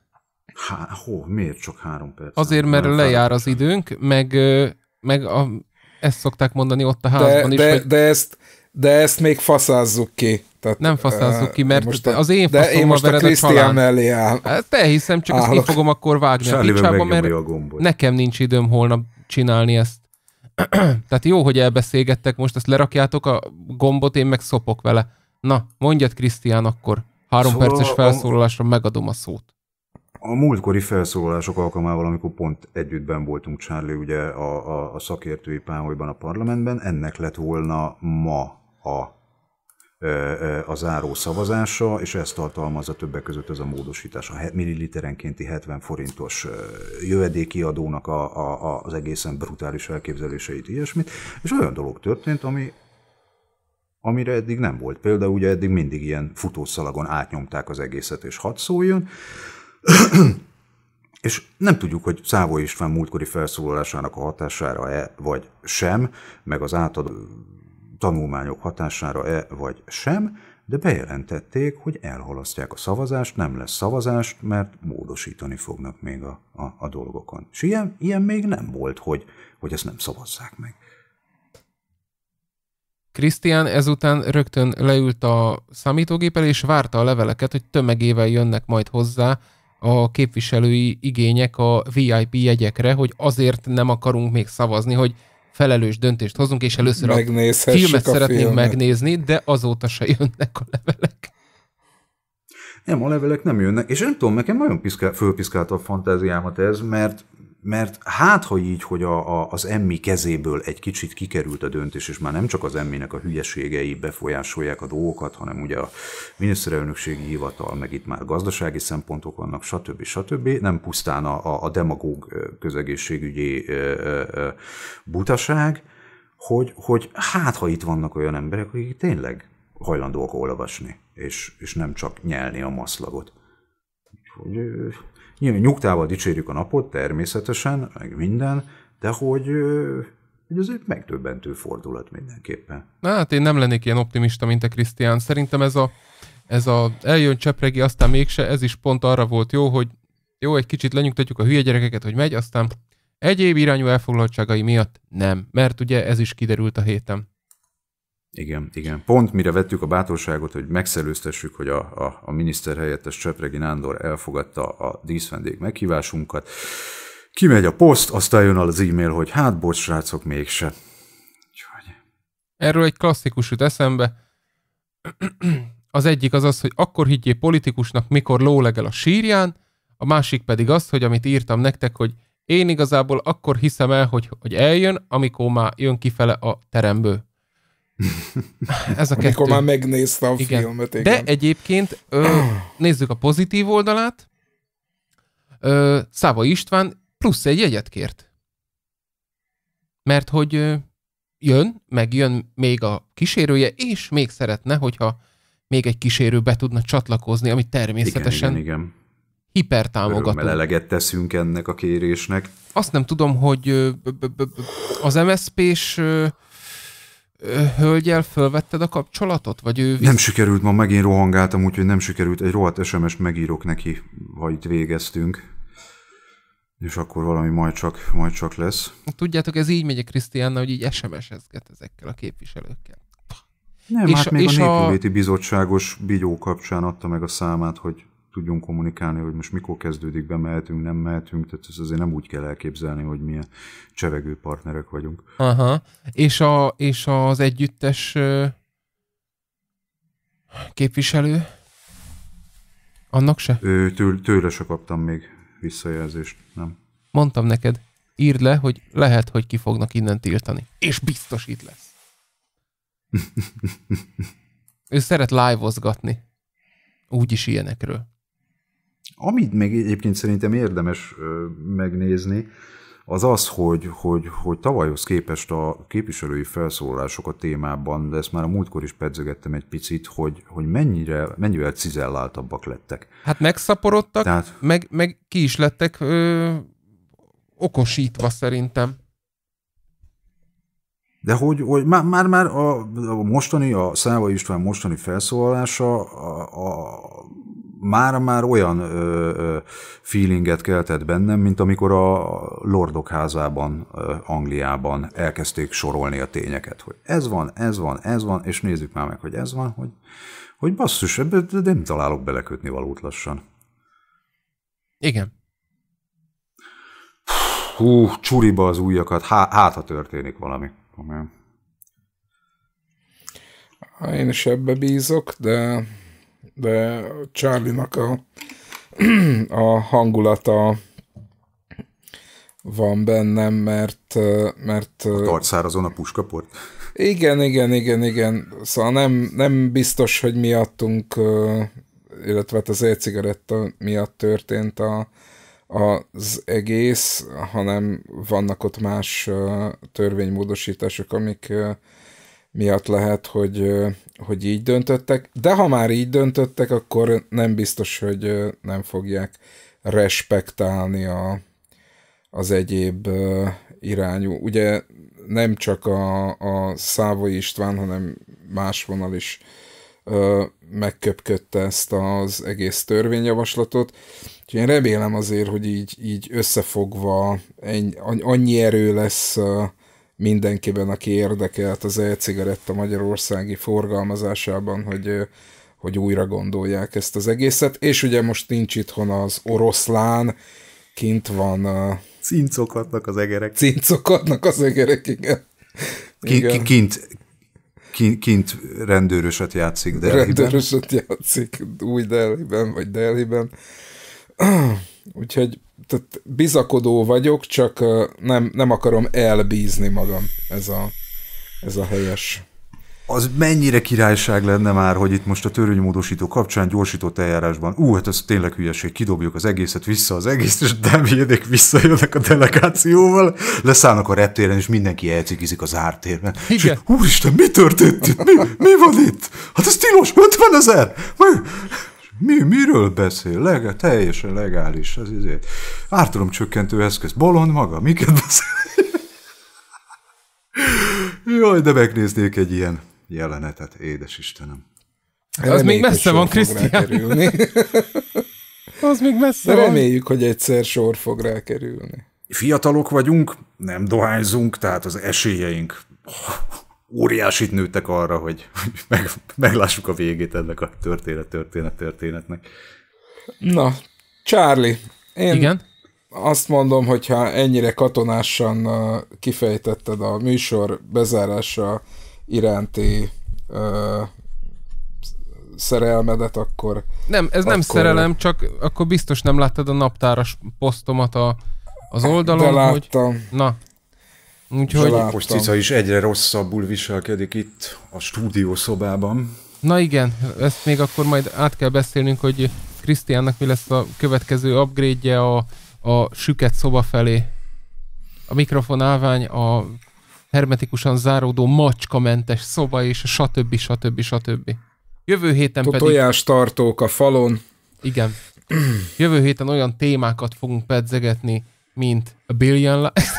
Há, hó, miért csak három perc? Azért, mert lejár az
időnk, meg, meg a ezt szokták mondani ott a házban de, is. De, hogy...
de, ezt, de ezt még faszázzuk ki. Tehát, nem faszázzuk ki, eh, mert most a, az én de én most a Krisztián mellé áll. Hát, te hiszem, csak állok. ezt én fogom akkor vágni a picsába, mert a
nekem nincs időm holnap csinálni ezt. Tehát jó, hogy elbeszélgettek most, ezt lerakjátok a gombot, én meg szopok vele. Na, mondjad Krisztián akkor. Három szóval perces felszólalásra megadom a szót
a
múltkori felszólalások alkalmával, amikor pont együttben voltunk Charlie ugye a, a, a szakértői pályában a parlamentben, ennek lett volna ma a a záró szavazása, és ezt tartalmazza többek között ez a módosítás, a milliliterenkénti 70 forintos jövedéki adónak a, a, az egészen brutális elképzeléseit, ilyesmit, és olyan dolog történt, ami amire eddig nem volt. Például ugye eddig mindig ilyen futószalagon átnyomták az egészet, és hadd szóljon. És nem tudjuk, hogy Szávó István múltkori felszólalásának a hatására-e vagy sem, meg az átadó tanulmányok hatására-e vagy sem, de bejelentették, hogy elhalasztják a szavazást, nem lesz szavazást, mert módosítani fognak még a, a, a dolgokon. És ilyen, ilyen még nem volt, hogy, hogy ezt nem szavazzák meg.
Krisztián ezután rögtön leült a számítógéppel, és várta a leveleket, hogy tömegével jönnek majd hozzá, a képviselői igények a VIP jegyekre, hogy azért nem akarunk még szavazni, hogy felelős döntést hozunk, és először a filmet a filmet szeretnénk megnézni, de azóta se jönnek a levelek.
Nem, a levelek nem jönnek, és nem tudom, nekem nagyon piszkál, fölpiszkálta a fantáziámat ez, mert mert hát, ha így, hogy a, a, az emmi kezéből egy kicsit kikerült a döntés, és már nem csak az emminek a hülyeségei befolyásolják a dolgokat, hanem ugye a miniszterelnökségi hivatal, meg itt már gazdasági szempontok vannak, stb. stb. Nem pusztán a, a demagóg közegészségügyi butaság, hogy, hogy hát, ha itt vannak olyan emberek, akik tényleg hajlandóak olvasni, és, és nem csak nyelni a maszlagot hogy nyilván nyugtával dicsérjük a napot, természetesen, meg minden, de hogy, hogy ez egy megdöbbentő fordulat mindenképpen.
Na, hát én nem lennék ilyen optimista, mint a Krisztián. Szerintem ez a, ez a eljön csepregi, aztán mégse, ez is pont arra volt jó, hogy jó, egy kicsit lenyugtatjuk a hülye gyerekeket, hogy megy, aztán egyéb irányú elfoglaltságai miatt nem, mert ugye ez is kiderült a héten.
Igen, igen. Pont mire vettük a bátorságot, hogy megszelőztessük, hogy a, a, a miniszter helyettes Csepregi Nándor elfogadta a díszvendég meghívásunkat. Kimegy a poszt, aztán jön az e-mail, hogy hát bocs, srácok, mégse.
Úgyhogy... Erről egy klasszikus jut eszembe. Az egyik az az, hogy akkor higgyél politikusnak, mikor lólegel a sírján, a másik pedig az, hogy amit írtam nektek, hogy én igazából akkor hiszem el, hogy, hogy eljön, amikor már jön kifele a teremből.
Ez a Amikor kettő. már megnézte a igen. filmet. Igen. De egyébként ö,
nézzük a pozitív oldalát. Ö, Száva István plusz egy jegyet kért. Mert hogy ö, jön, meg jön még a kísérője, és még szeretne, hogyha még egy kísérő be tudna csatlakozni, ami természetesen igen, igen, igen. hipertámogató. Örömmel
teszünk ennek a kérésnek.
Azt nem tudom, hogy az MSZP-s hölgyel fölvetted a kapcsolatot? Vagy ő Nem sikerült,
ma megint rohangáltam, úgyhogy nem sikerült. Egy rohadt SMS megírok neki, ha itt végeztünk. És akkor valami majd csak, majd csak lesz.
Tudjátok, ez így megy a Krisztiánna, hogy így sms ezekkel a képviselőkkel.
Nem, és hát még és a, a
Bizottságos bigyó kapcsán adta meg a számát, hogy tudjon kommunikálni, hogy most mikor kezdődik, mehetünk, nem mehetünk, tehát ez azért nem úgy kell elképzelni, hogy milyen csevegő partnerek vagyunk.
Aha, és, a, és az együttes képviselő? Annak
se? Ő, től, tőle se kaptam még
visszajelzést, nem. Mondtam neked, írd le, hogy lehet, hogy ki fognak innen tiltani. És biztos itt lesz. ő szeret live-ozgatni. Úgy is ilyenekről.
Amit még egyébként szerintem érdemes megnézni, az az, hogy, hogy, hogy tavalyhoz képest a képviselői felszólalások a témában, de ezt már a múltkor is pedzegettem egy picit, hogy, hogy mennyire, mennyivel cizelláltabbak lettek.
Hát megszaporodtak, Tehát... meg, meg ki is lettek ö, okosítva szerintem.
De hogy, hogy már, már, már a, a mostani, a Száva István mostani felszólalása a, a, már-már olyan ö, ö, feelinget keltett bennem, mint amikor a Lordok házában, ö, Angliában elkezdték sorolni a tényeket, hogy ez van, ez van, ez van, és nézzük már meg, hogy ez van, hogy, hogy basszus, ebbe nem találok belekötni valót lassan. Igen. Hú, csuriba az újakat, hát ha történik valami.
Én is ebbe bízok, de de Charlie-nak a, a hangulata van bennem, mert... mert a
tartszárazon a puskaport?
Igen, igen, igen, igen. Szóval nem, nem biztos, hogy miattunk, illetve hát az e-cigaretta miatt történt a, az egész, hanem vannak ott más törvénymódosítások, amik miatt lehet, hogy, hogy így döntöttek, de ha már így döntöttek, akkor nem biztos, hogy nem fogják respektálni a, az egyéb irányú. Ugye nem csak a, a Szávai István, hanem más vonal is megköpködte ezt az egész törvényjavaslatot. Úgyhogy én remélem azért, hogy így, így összefogva ennyi, annyi erő lesz mindenkiben, aki érdekelt az e-cigaretta magyarországi forgalmazásában, hogy, hogy újra gondolják ezt az egészet. És ugye most nincs itthon az oroszlán, kint van a... Cincokatnak az egerek. Cincokatnak az egerek, igen. igen.
Kint, kint, kint rendőröset játszik Delhi-ben.
Rendőröset játszik új Delhi-ben, vagy Delhi-ben. Úgyhogy tehát bizakodó vagyok, csak nem, nem akarom elbízni magam. Ez a, ez a helyes.
Az mennyire királyság lenne már, hogy itt most a törvénymódosító kapcsán gyorsított eljárásban, ú, hát ez tényleg hülyeség, kidobjuk az egészet, vissza az egész, és demjédék visszajönnek a delegációval, leszállnak a reptéren, és mindenki elcikizik az ártérben. Igen. És, Úristen, mi történt itt? Mi, mi van itt? Hát ez tilos, 50 ezer! Mi? mi, miről beszél? Leg, teljesen legális az izé. Ártalomcsökkentő eszköz. Bolond maga, miket beszél? Jaj, de megnéznék egy ilyen jelenetet, édes Istenem. Az Reméljük,
még messze van, Krisztián.
az még messze
van.
reméljük, hogy egyszer sor fog rákerülni. Fiatalok vagyunk, nem dohányzunk, tehát az esélyeink
óriásit nőttek arra, hogy, hogy meg, meglássuk a végét ennek a történet, történet, történetnek.
Na, Charlie, én Igen? azt mondom, hogyha ennyire katonásan uh, kifejtetted a műsor bezárása iránti ö, uh, szerelmedet, akkor... Nem, ez akkor... nem szerelem,
csak akkor biztos nem láttad a naptáras posztomat a, az oldalon, De láttam. hogy... Na, Úgyhogy... Most Cica
is egyre rosszabbul viselkedik itt a stúdió szobában.
Na igen, ezt még akkor majd át kell beszélnünk, hogy Krisztiánnak mi lesz a következő upgrade-je a, a süket szoba felé. A mikrofonálvány, a hermetikusan záródó macskamentes szoba és stb. stb. stb. Jövő héten pedig... Tojás
tartók a falon. Igen.
Jövő héten olyan témákat fogunk pedzegetni, mint a Billion Lives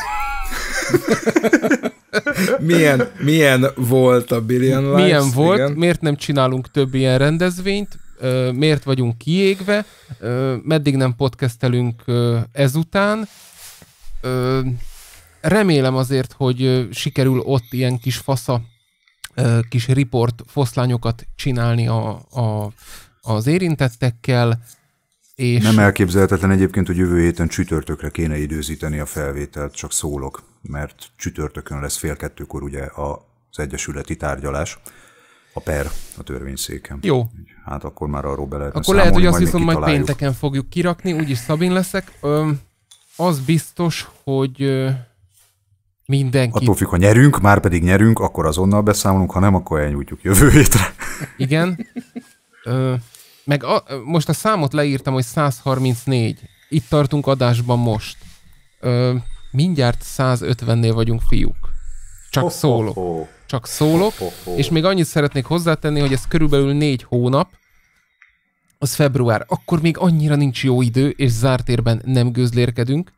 milyen, milyen volt a Billion Lives? Milyen volt, igen.
miért nem csinálunk több ilyen rendezvényt, miért vagyunk kiégve, meddig nem podcastelünk ezután. Remélem azért, hogy sikerül ott ilyen kis fasza, kis riport foszlányokat csinálni a, a, az érintettekkel. És... Nem
elképzelhetetlen egyébként, hogy jövő héten csütörtökre kéne időzíteni a felvételt, csak szólok, mert csütörtökön lesz fél kettőkor ugye az egyesületi tárgyalás, a PER, a törvényszéken. Jó. Hát akkor már arról bele Akkor számolni, lehet, hogy azt majd viszont majd pénteken
fogjuk kirakni, úgyis Szabin leszek. Ö, az biztos, hogy mindenki... Attól függ, ha
nyerünk, már pedig nyerünk, akkor azonnal beszámolunk, ha nem, akkor elnyújtjuk jövő hétre.
Igen. Ö, meg a, most a számot leírtam, hogy 134. Itt tartunk adásban most. Ö, mindjárt 150-nél vagyunk fiúk. Csak ho, szólok. Csak szólok. És még annyit szeretnék hozzátenni, hogy ez körülbelül négy hónap, az február. Akkor még annyira nincs jó idő, és zártérben nem gőzlérkedünk.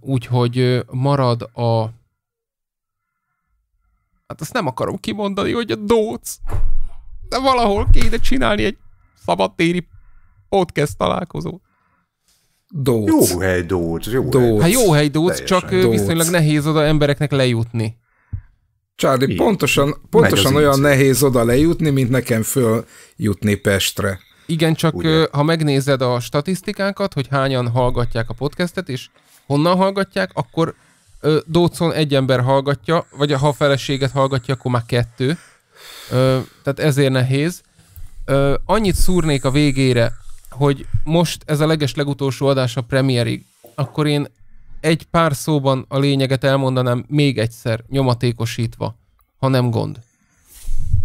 Úgyhogy marad a... Hát azt nem akarom kimondani, hogy a dóc. De valahol kéne csinálni egy szabadtéri podcast találkozó.
Dóc. Jó
hely, Dóc. Jó
Dóc. Hely. Hát jó hely, Dóc, Teljesen. csak Dóc. viszonylag nehéz oda embereknek lejutni. Csádi, pontosan, pontosan olyan így.
nehéz oda lejutni, mint nekem följutni Pestre.
Igen, csak Ugye. ha megnézed a statisztikákat, hogy hányan hallgatják a podcastet, és honnan hallgatják, akkor Dócon egy ember hallgatja, vagy ha a feleséget hallgatja, akkor már kettő. Ö, tehát ezért nehéz. Ö, annyit szúrnék a végére, hogy most ez a leges legutolsó adás a premierig, akkor én egy pár szóban a lényeget elmondanám még egyszer, nyomatékosítva, ha nem gond.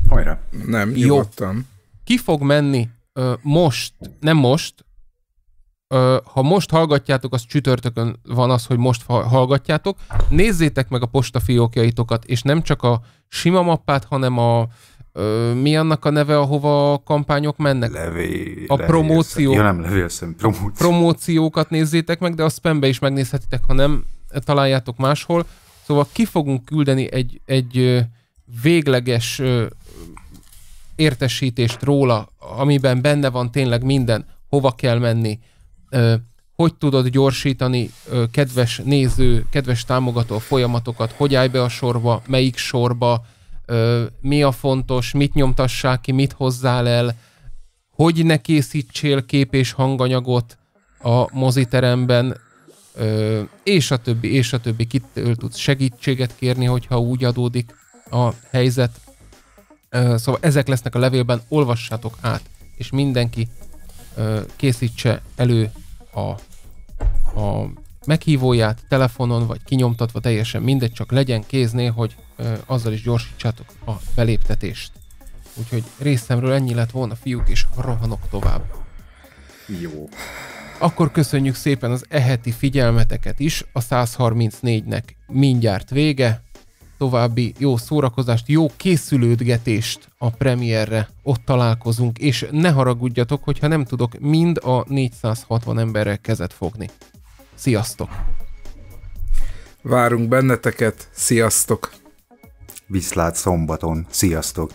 Hajrá. Nem, nyugodtan. Jó.
Ki fog menni ö, most, nem most, ö, ha most hallgatjátok, az csütörtökön van az, hogy most hallgatjátok, nézzétek meg a postafiókjaitokat, és nem csak a sima mappát, hanem a, mi annak a neve, ahova a kampányok mennek? Levé, a promóció. Ja, nem levélszem, promóció. Promóciókat nézzétek meg, de a spambe is megnézhetitek, ha nem, találjátok máshol. Szóval ki fogunk küldeni egy, egy végleges értesítést róla, amiben benne van tényleg minden, hova kell menni, hogy tudod gyorsítani kedves néző, kedves támogató folyamatokat, hogy állj be a sorba, melyik sorba, ö, mi a fontos, mit nyomtassák ki, mit hozzál el, hogy ne készítsél kép és hanganyagot a moziteremben, ö, és a többi, és a többi, kitől tudsz segítséget kérni, hogyha úgy adódik a helyzet. Ö, szóval ezek lesznek a levélben, olvassátok át, és mindenki ö, készítse elő a, a meghívóját telefonon, vagy kinyomtatva, teljesen mindegy, csak legyen kéznél, hogy ö, azzal is gyorsítsátok a beléptetést. Úgyhogy részemről ennyi lett volna, fiúk, és rohanok tovább. Jó. Akkor köszönjük szépen az eheti figyelmeteket is, a 134-nek mindjárt vége. További jó szórakozást, jó készülődgetést a premierre, ott találkozunk, és ne haragudjatok, hogyha nem tudok mind a 460 emberrel kezet fogni.
Sziasztok! Várunk benneteket, sziasztok!
Viszlát szombaton, sziasztok!